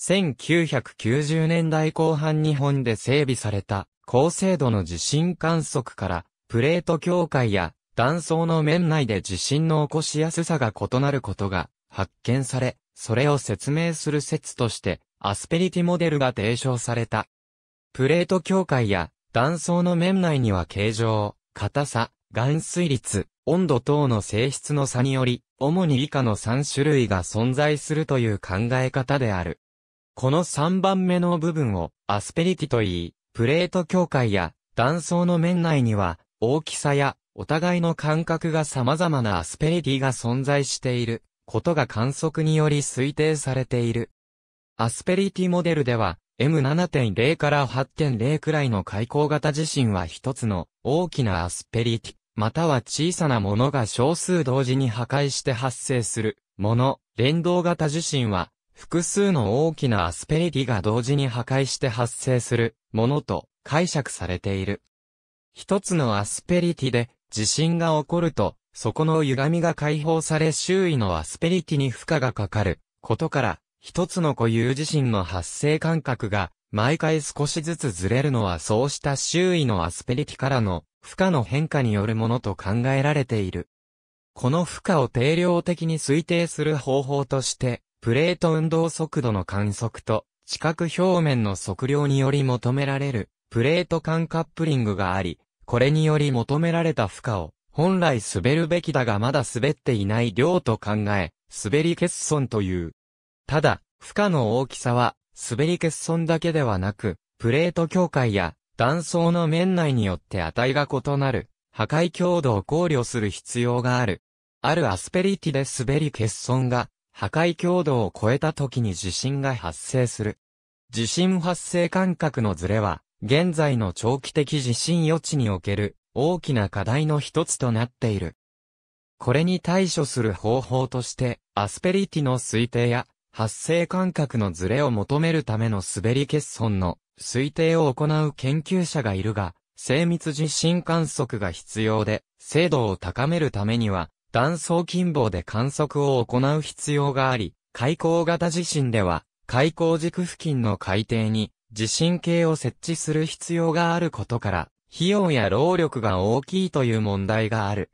1990年代後半日本で整備された高精度の地震観測から、プレート境界や断層の面内で地震の起こしやすさが異なることが発見され、それを説明する説として、アスペリティモデルが提唱された。プレート境界や断層の面内には形状、硬さ、含水率、温度等の性質の差により、主に以下の3種類が存在するという考え方である。この3番目の部分をアスペリティと言い、プレート境界や断層の面内には大きさやお互いの間隔が様々なアスペリティが存在していることが観測により推定されている。アスペリティモデルでは M7.0 から8.0くらいの開口型地震は一つの大きなアスペリティ。または小さなものが少数同時に破壊して発生するもの、連動型地震は、複数の大きなアスペリティが同時に破壊して発生するものと解釈されている。一つのアスペリティで地震が起こると、そこの歪みが解放され周囲のアスペリティに負荷がかかることから、一つの固有地震の発生間隔が毎回少しずつずれるのはそうした周囲のアスペリティからの負荷の変化によるものと考えられている。この負荷を定量的に推定する方法として、プレート運動速度の観測と、地殻表面の測量により求められる、プレート間カップリングがあり、これにより求められた負荷を、本来滑るべきだがまだ滑っていない量と考え、滑り欠損という。ただ、負荷の大きさは、滑り欠損だけではなく、プレート境界や断層の面内によって値が異なる、破壊強度を考慮する必要がある。あるアスペリティで滑り欠損が、破壊強度を超えた時に地震が発生する。地震発生間隔のズレは、現在の長期的地震予知における大きな課題の一つとなっている。これに対処する方法として、アスペリティの推定や発生間隔のズレを求めるための滑り欠損の推定を行う研究者がいるが、精密地震観測が必要で、精度を高めるためには、断層近傍で観測を行う必要があり、海溝型地震では、海溝軸付近の海底に地震計を設置する必要があることから、費用や労力が大きいという問題がある。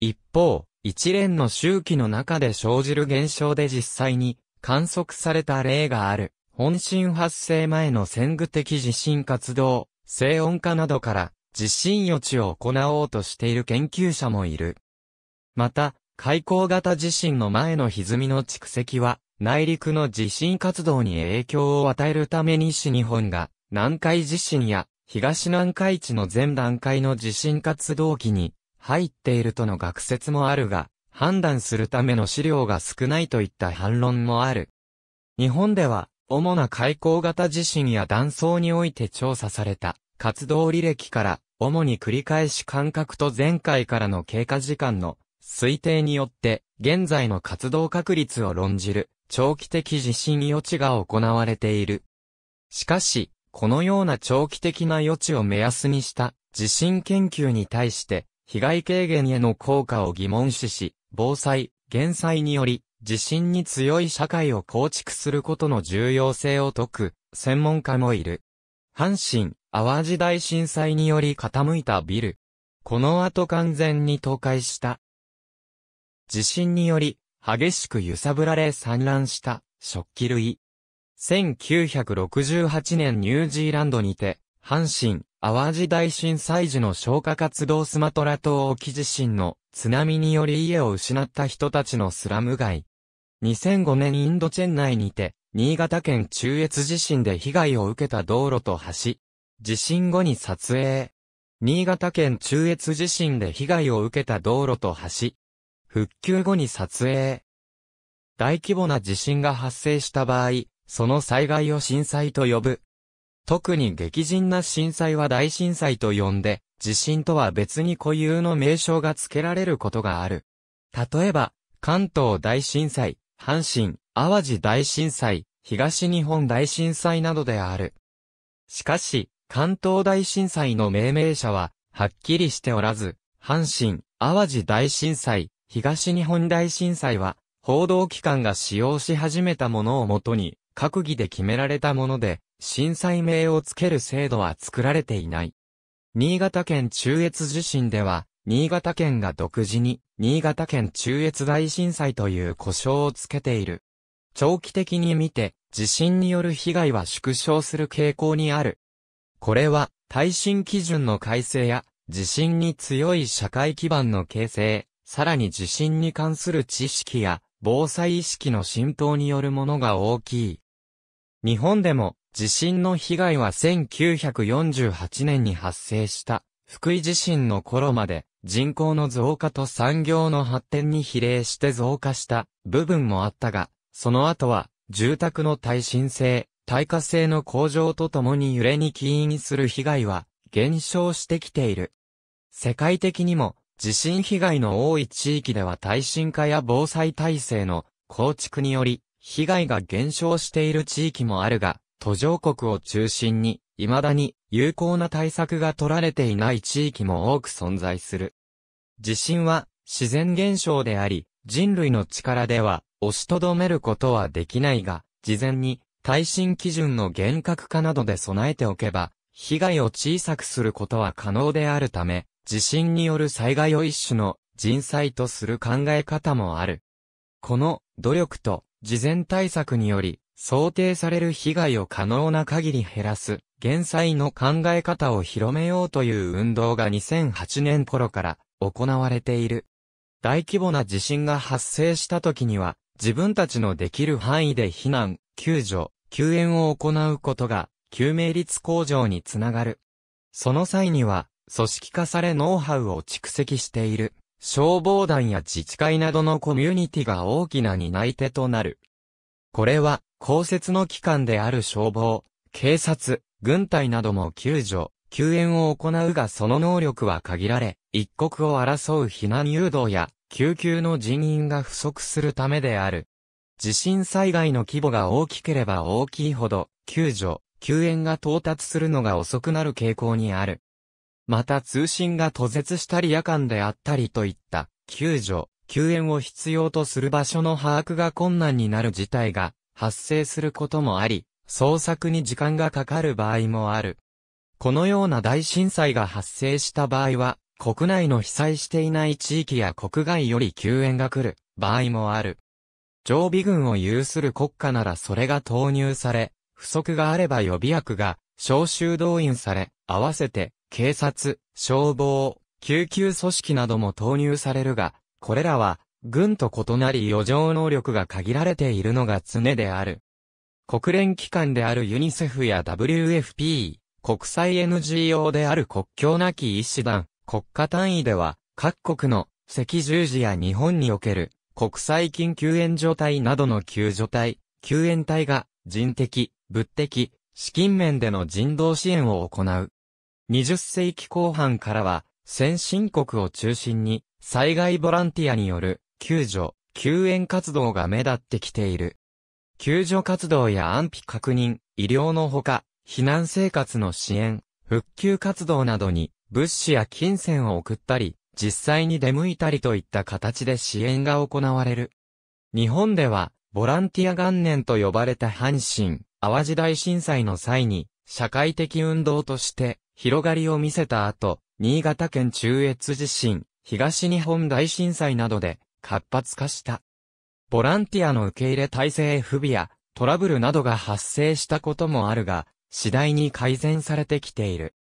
一方、一連の周期の中で生じる現象で実際に観測された例がある。本震発生前の戦具的地震活動、静音化などから、地震予知を行おうとしている研究者もいる。また、開口型地震の前の歪みの蓄積は、内陸の地震活動に影響を与えるために西日本が、南海地震や東南海地の全段階の地震活動期に入っているとの学説もあるが、判断するための資料が少ないといった反論もある。日本では、主な海溝型地震や断層において調査された活動履歴から、主に繰り返し間隔と前回からの経過時間の推定によって、現在の活動確率を論じる長期的地震予知が行われている。しかし、このような長期的な予知を目安にした地震研究に対して、被害軽減への効果を疑問視し、防災、減災により、地震に強い社会を構築することの重要性を説く、専門家もいる。阪神、淡路大震災により傾いたビル。この後完全に倒壊した。地震により、激しく揺さぶられ散乱した食器類。1968年ニュージーランドにて、阪神、淡路大震災時の消火活動スマトラ島沖地震の津波により家を失った人たちのスラム街。2005年インドチェン内にて、新潟県中越地震で被害を受けた道路と橋。地震後に撮影。新潟県中越地震で被害を受けた道路と橋。復旧後に撮影。大規模な地震が発生した場合、その災害を震災と呼ぶ。特に激甚な震災は大震災と呼んで、地震とは別に固有の名称が付けられることがある。例えば、関東大震災、阪神、淡路大震災、東日本大震災などである。しかし、関東大震災の命名者は、はっきりしておらず、阪神、淡路大震災、東日本大震災は、報道機関が使用し始めたものをもとに、閣議で決められたもので、震災名を付ける制度は作られていない。新潟県中越地震では、新潟県が独自に、新潟県中越大震災という呼称を付けている。長期的に見て、地震による被害は縮小する傾向にある。これは、耐震基準の改正や、地震に強い社会基盤の形成、さらに地震に関する知識や防災意識の浸透によるものが大きい。日本でも地震の被害は1948年に発生した福井地震の頃まで人口の増加と産業の発展に比例して増加した部分もあったが、その後は住宅の耐震性、耐火性の向上とともに揺れに起因する被害は減少してきている。世界的にも地震被害の多い地域では耐震化や防災体制の構築により被害が減少している地域もあるが、途上国を中心に、未だに有効な対策が取られていない地域も多く存在する。地震は自然現象であり、人類の力では押しとどめることはできないが、事前に耐震基準の厳格化などで備えておけば、被害を小さくすることは可能であるため、地震による災害を一種の人災とする考え方もある。この努力と事前対策により、想定される被害を可能な限り減らす、減災の考え方を広めようという運動が2008年頃から行われている。大規模な地震が発生した時には、自分たちのできる範囲で避難、救助、救援を行うことが、救命率向上につながる。その際には、組織化されノウハウを蓄積している、消防団や自治会などのコミュニティが大きな担い手となる。これは、公設の機関である消防、警察、軍隊なども救助、救援を行うがその能力は限られ、一刻を争う避難誘導や、救急の人員が不足するためである。地震災害の規模が大きければ大きいほど、救助、救援が到達するのが遅くなる傾向にある。また通信が途絶したり夜間であったりといった、救助、救援を必要とする場所の把握が困難になる事態が発生することもあり、捜索に時間がかかる場合もある。このような大震災が発生した場合は、国内の被災していない地域や国外より救援が来る場合もある。常備軍を有する国家ならそれが投入され、不足があれば予備役が招集動員され、合わせて警察、消防、救急組織なども投入されるが、これらは、軍と異なり余剰能力が限られているのが常である。国連機関であるユニセフや WFP、国際 NGO である国境なき医師団、国家単位では、各国の赤十字や日本における国際緊急援助隊などの救助隊、救援隊が人的、物的、資金面での人道支援を行う。20世紀後半からは、先進国を中心に災害ボランティアによる救助、救援活動が目立ってきている。救助活動や安否確認、医療のほか、避難生活の支援、復旧活動などに物資や金銭を送ったり、実際に出向いたりといった形で支援が行われる。日本では、ボランティア元年と呼ばれた阪神、淡路大震災の際に、社会的運動として、広がりを見せた後、新潟県中越地震、東日本大震災などで活発化した。ボランティアの受け入れ体制不備やトラブルなどが発生したこともあるが、次第に改善されてきている。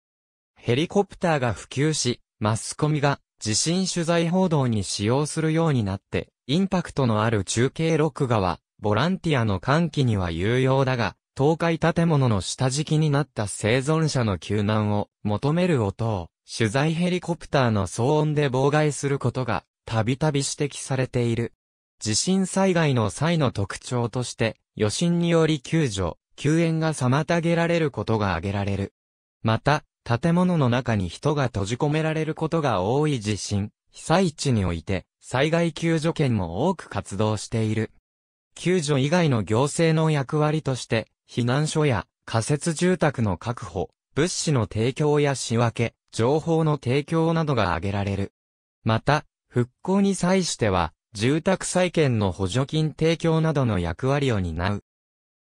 ヘリコプターが普及し、マスコミが地震取材報道に使用するようになって、インパクトのある中継録画は、ボランティアの喚起には有用だが、倒壊建物の下敷きになった生存者の救難を求める音を取材ヘリコプターの騒音で妨害することが、たびたび指摘されている。地震災害の際の特徴として、余震により救助、救援が妨げられることが挙げられる。また、建物の中に人が閉じ込められることが多い地震、被災地において、災害救助犬も多く活動している。救助以外の行政の役割として、避難所や仮設住宅の確保、物資の提供や仕分け、情報の提供などが挙げられる。また、復興に際しては、住宅再建の補助金提供などの役割を担う。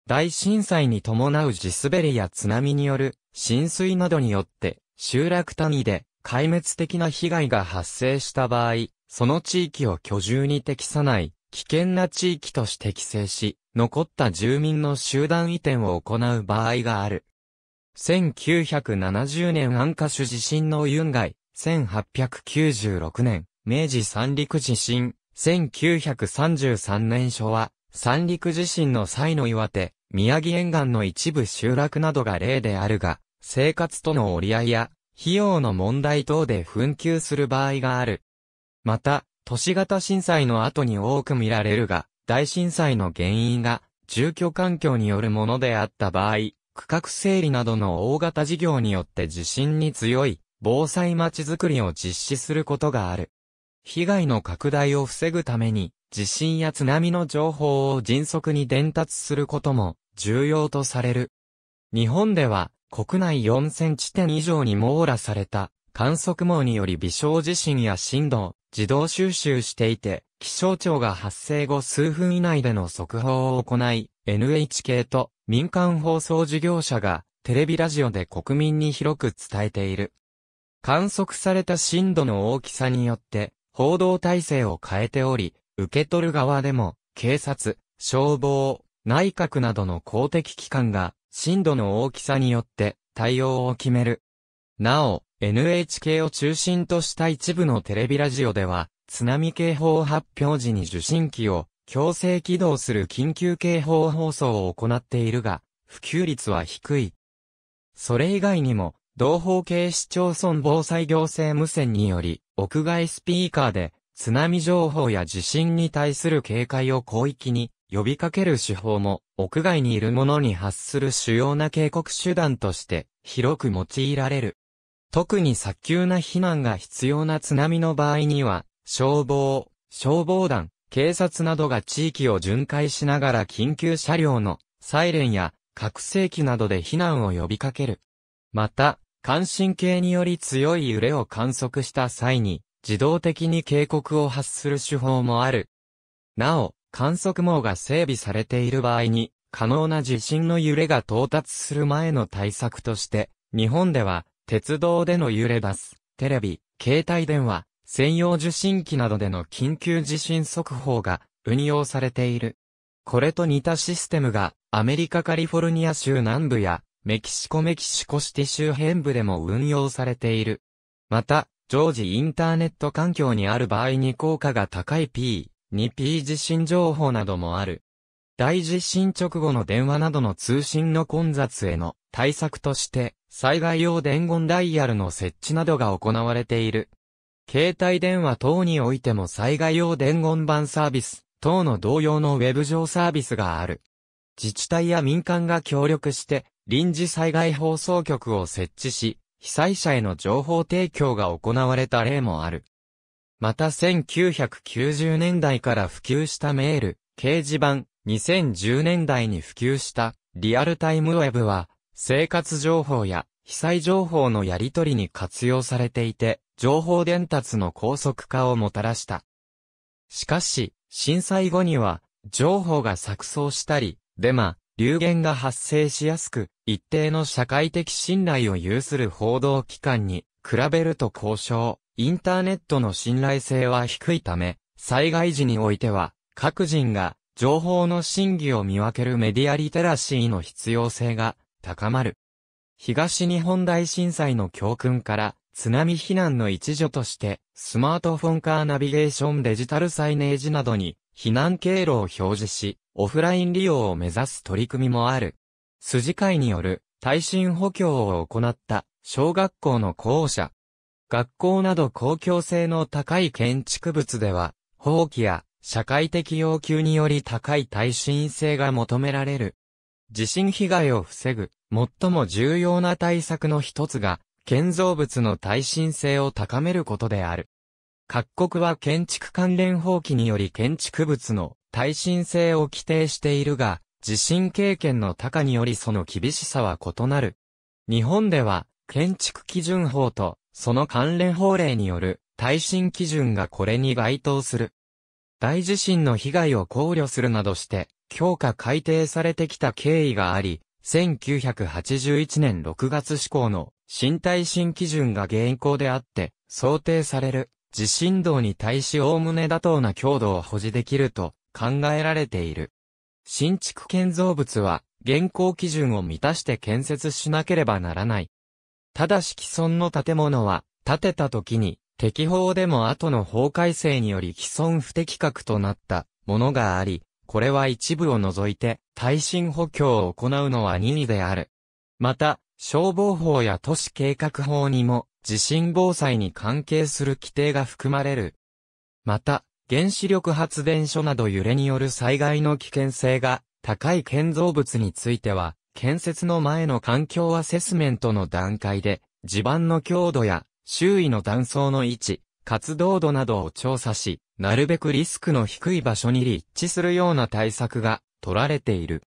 大震災に伴う地滑りや津波による浸水などによって、集落単位で壊滅的な被害が発生した場合、その地域を居住に適さない危険な地域として規制し、残った住民の集団移転を行う場合がある。1970年安華主地震の雲外、1896年、明治三陸地震、1933年初は、三陸地震の際の岩手、宮城沿岸の一部集落などが例であるが、生活との折り合いや、費用の問題等で紛糾する場合がある。また、都市型震災の後に多く見られるが、大震災の原因が、住居環境によるものであった場合、区画整理などの大型事業によって地震に強い防災まちづくりを実施することがある。被害の拡大を防ぐために地震や津波の情報を迅速に伝達することも重要とされる。日本では国内4000地点以上に網羅された観測網により微小地震や震度を自動収集していて、気象庁が発生後数分以内での速報を行い、NHK と民間放送事業者がテレビラジオで国民に広く伝えている。観測された震度の大きさによって報道体制を変えており、受け取る側でも警察、消防、内閣などの公的機関が震度の大きさによって対応を決める。なお、NHK を中心とした一部のテレビラジオでは、津波警報発表時に受信機を強制起動する緊急警報放送を行っているが、普及率は低い。それ以外にも、同方形市町村防災行政無線により、屋外スピーカーで、津波情報や地震に対する警戒を広域に呼びかける手法も、屋外にいる者に発する主要な警告手段として、広く用いられる。特に早急な避難が必要な津波の場合には、消防、消防団、警察などが地域を巡回しながら緊急車両のサイレンや拡声器などで避難を呼びかける。また、関心系により強い揺れを観測した際に、自動的に警告を発する手法もある。なお、観測網が整備されている場合に、可能な地震の揺れが到達する前の対策として、日本では、鉄道での揺れバス、テレビ、携帯電話、専用受信機などでの緊急地震速報が運用されている。これと似たシステムがアメリカカリフォルニア州南部やメキシコメキシコシティ周辺部でも運用されている。また、常時インターネット環境にある場合に効果が高い P、2P 地震情報などもある。大地震直後の電話などの通信の混雑への対策として、災害用伝言ダイヤルの設置などが行われている。携帯電話等においても災害用伝言版サービス等の同様のウェブ上サービスがある。自治体や民間が協力して、臨時災害放送局を設置し、被災者への情報提供が行われた例もある。また1990年代から普及したメール、掲示板、2010年代に普及したリアルタイムウェブは、生活情報や被災情報のやり取りに活用されていて、情報伝達の高速化をもたらした。しかし、震災後には、情報が錯綜したり、デマ、流言が発生しやすく、一定の社会的信頼を有する報道機関に、比べると交渉、インターネットの信頼性は低いため、災害時においては、各人が、情報の真偽を見分けるメディアリテラシーの必要性が高まる。東日本大震災の教訓から津波避難の一助として、スマートフォンカーナビゲーションデジタルサイネージなどに、避難経路を表示し、オフライン利用を目指す取り組みもある。筋会による耐震補強を行った小学校の校舎。学校など公共性の高い建築物では、放棄や社会的要求により高い耐震性が求められる。地震被害を防ぐ、最も重要な対策の一つが、建造物の耐震性を高めることである。各国は建築関連法規により建築物の耐震性を規定しているが、地震経験の高によりその厳しさは異なる。日本では、建築基準法と、その関連法令による耐震基準がこれに該当する。大地震の被害を考慮するなどして、強化改定されてきた経緯があり、1981年6月施行の新耐震基準が現行であって、想定される地震動に対し概ね妥当な強度を保持できると考えられている。新築建造物は、現行基準を満たして建設しなければならない。ただし既存の建物は、建てた時に、適法でも後の法改正により既存不適格となったものがあり、これは一部を除いて、耐震補強を行うのは任意である。また、消防法や都市計画法にも地震防災に関係する規定が含まれる。また、原子力発電所など揺れによる災害の危険性が高い建造物については、建設の前の環境アセスメントの段階で、地盤の強度や周囲の断層の位置、活動度などを調査し、なるべくリスクの低い場所に立地するような対策が取られている。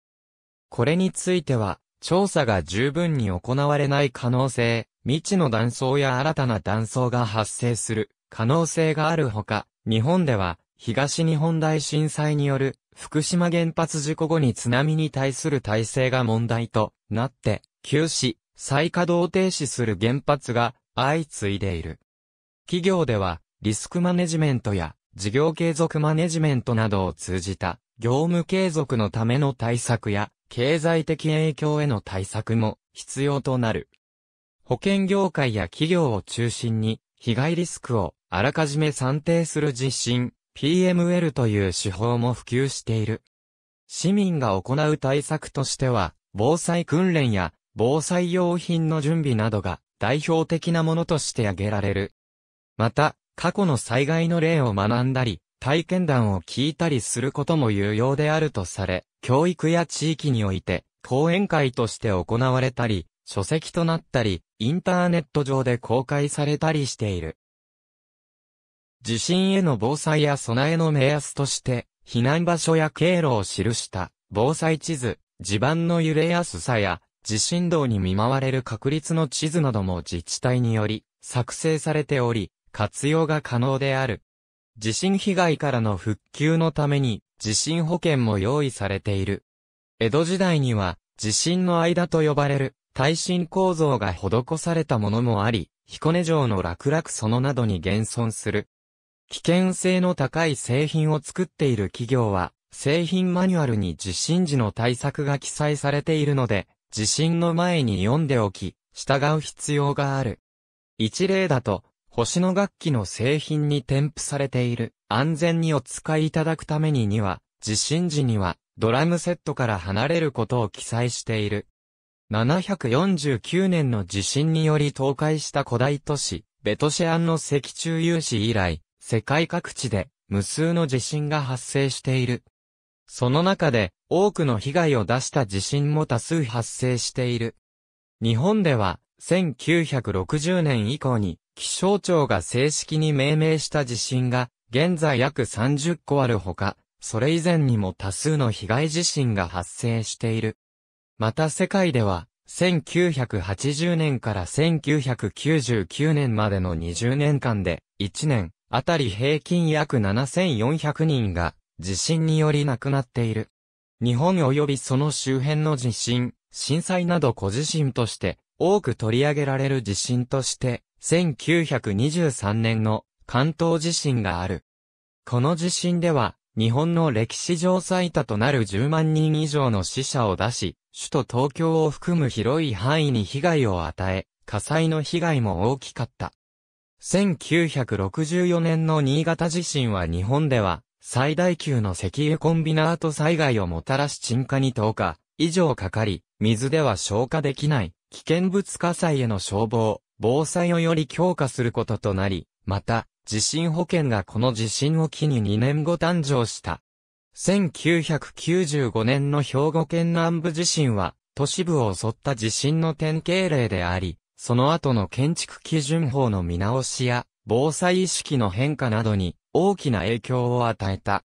これについては、調査が十分に行われない可能性、未知の断層や新たな断層が発生する可能性があるほか、日本では東日本大震災による福島原発事故後に津波に対する体制が問題となって、休止、再稼働停止する原発が相次いでいる。企業ではリスクマネジメントや事業継続マネジメントなどを通じた業務継続のための対策や経済的影響への対策も必要となる。保険業界や企業を中心に、被害リスクをあらかじめ算定する実信、PML という手法も普及している。市民が行う対策としては、防災訓練や防災用品の準備などが代表的なものとして挙げられる。また、過去の災害の例を学んだり、体験談を聞いたりすることも有用であるとされ、教育や地域において、講演会として行われたり、書籍となったり、インターネット上で公開されたりしている。地震への防災や備えの目安として、避難場所や経路を記した防災地図、地盤の揺れやすさや、地震動に見舞われる確率の地図なども自治体により作成されており、活用が可能である。地震被害からの復旧のために地震保険も用意されている。江戸時代には、地震の間と呼ばれる、耐震構造が施されたものもあり、彦根城の楽々そのなどに現存する。危険性の高い製品を作っている企業は、製品マニュアルに地震時の対策が記載されているので、地震の前に読んでおき、従う必要がある。一例だと、星の楽器の製品に添付されている、安全にお使いいただくためにには、地震時には、ドラムセットから離れることを記載している。749年の地震により倒壊した古代都市、ベトシェアンの石中有史以来、世界各地で無数の地震が発生している。その中で多くの被害を出した地震も多数発生している。日本では1960年以降に気象庁が正式に命名した地震が現在約30個あるほか、それ以前にも多数の被害地震が発生している。また世界では、1980年から1999年までの20年間で、1年、あたり平均約7400人が、地震により亡くなっている。日本及びその周辺の地震、震災など小地震として、多く取り上げられる地震として、1923年の関東地震がある。この地震では、日本の歴史上最多となる10万人以上の死者を出し、首都東京を含む広い範囲に被害を与え、火災の被害も大きかった。1964年の新潟地震は日本では、最大級の石油コンビナート災害をもたらし沈下に10日以上かかり、水では消化できない危険物火災への消防、防災をより強化することとなり、また、地震保険がこの地震を機に2年後誕生した。1995年の兵庫県南部地震は、都市部を襲った地震の典型例であり、その後の建築基準法の見直しや、防災意識の変化などに大きな影響を与えた。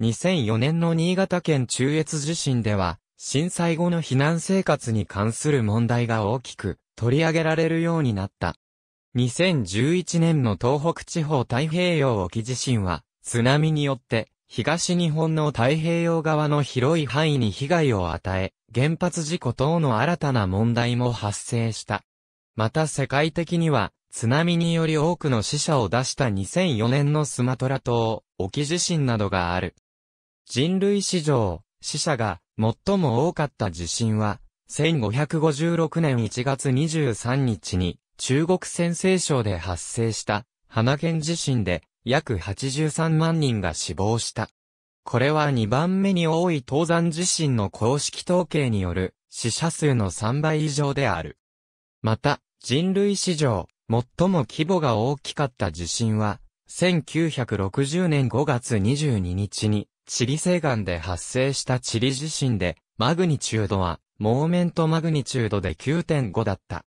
2004年の新潟県中越地震では、震災後の避難生活に関する問題が大きく取り上げられるようになった。2011年の東北地方太平洋沖地震は、津波によって、東日本の太平洋側の広い範囲に被害を与え、原発事故等の新たな問題も発生した。また世界的には、津波により多くの死者を出した2004年のスマトラ島、沖地震などがある。人類史上、死者が最も多かった地震は、1556年1月23日に、中国陝西省で発生した花県地震で約83万人が死亡した。これは2番目に多い東山地震の公式統計による死者数の3倍以上である。また、人類史上、最も規模が大きかった地震は、1960年5月22日に、チリ西岸で発生したチリ地震で、マグニチュードは、モーメントマグニチュードで9.5だった。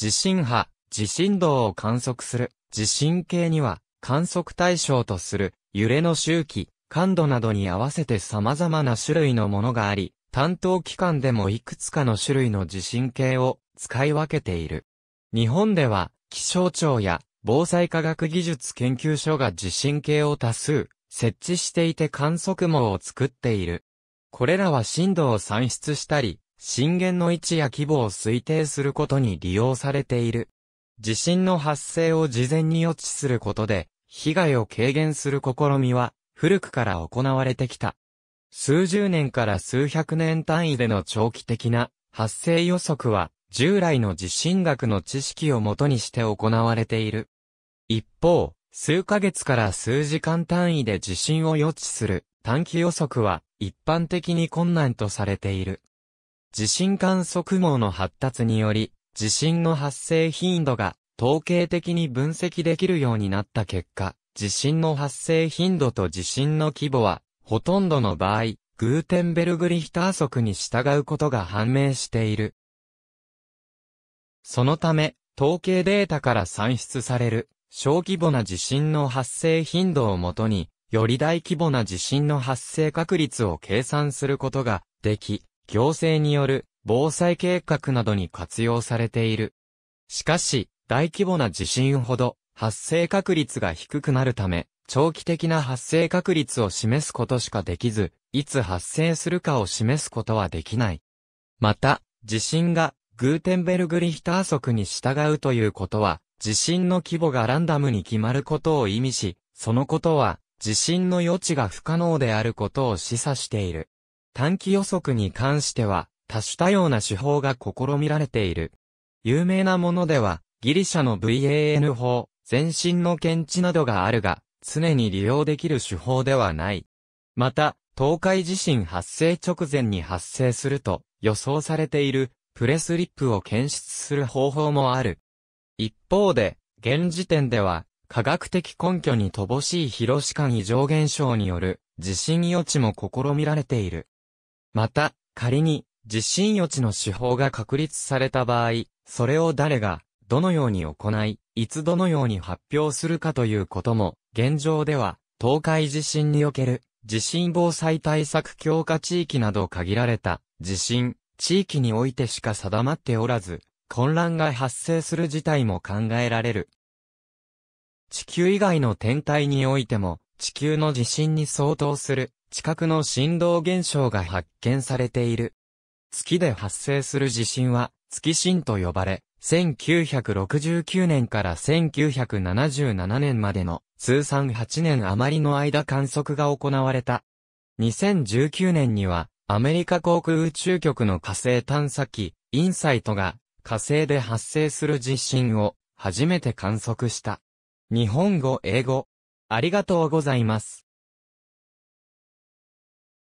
地震波、地震動を観測する、地震計には、観測対象とする、揺れの周期、感度などに合わせて様々な種類のものがあり、担当機関でもいくつかの種類の地震計を使い分けている。日本では、気象庁や防災科学技術研究所が地震計を多数設置していて観測網を作っている。これらは震度を算出したり、震源の位置や規模を推定することに利用されている。地震の発生を事前に予知することで、被害を軽減する試みは、古くから行われてきた。数十年から数百年単位での長期的な発生予測は、従来の地震学の知識をもとにして行われている。一方、数ヶ月から数時間単位で地震を予知する短期予測は一般的に困難とされている。地震観測網の発達により、地震の発生頻度が統計的に分析できるようになった結果、地震の発生頻度と地震の規模は、ほとんどの場合、グーテンベルグリヒター則に従うことが判明している。そのため、統計データから算出される、小規模な地震の発生頻度をもとに、より大規模な地震の発生確率を計算することができ、行政による防災計画などに活用されている。しかし、大規模な地震ほど発生確率が低くなるため、長期的な発生確率を示すことしかできず、いつ発生するかを示すことはできない。また、地震がグーテンベルグリヒター則に従うということは、地震の規模がランダムに決まることを意味し、そのことは、地震の余地が不可能であることを示唆している。短期予測に関しては、多種多様な手法が試みられている。有名なものでは、ギリシャの VAN 法、全身の検知などがあるが、常に利用できる手法ではない。また、東海地震発生直前に発生すると予想されているプレスリップを検出する方法もある。一方で、現時点では科学的根拠に乏しい広し間異常現象による地震予知も試みられている。また、仮に、地震予知の手法が確立された場合、それを誰が、どのように行い、いつどのように発表するかということも、現状では、東海地震における、地震防災対策強化地域など限られた、地震、地域においてしか定まっておらず、混乱が発生する事態も考えられる。地球以外の天体においても、地球の地震に相当する地殻の振動現象が発見されている。月で発生する地震は、月震と呼ばれ、1969年から1977年までの通算8年余りの間観測が行われた。2019年には、アメリカ航空宇宙局の火星探査機、インサイトが、火星で発生する地震を初めて観測した。日本語英語。ありがとうございます。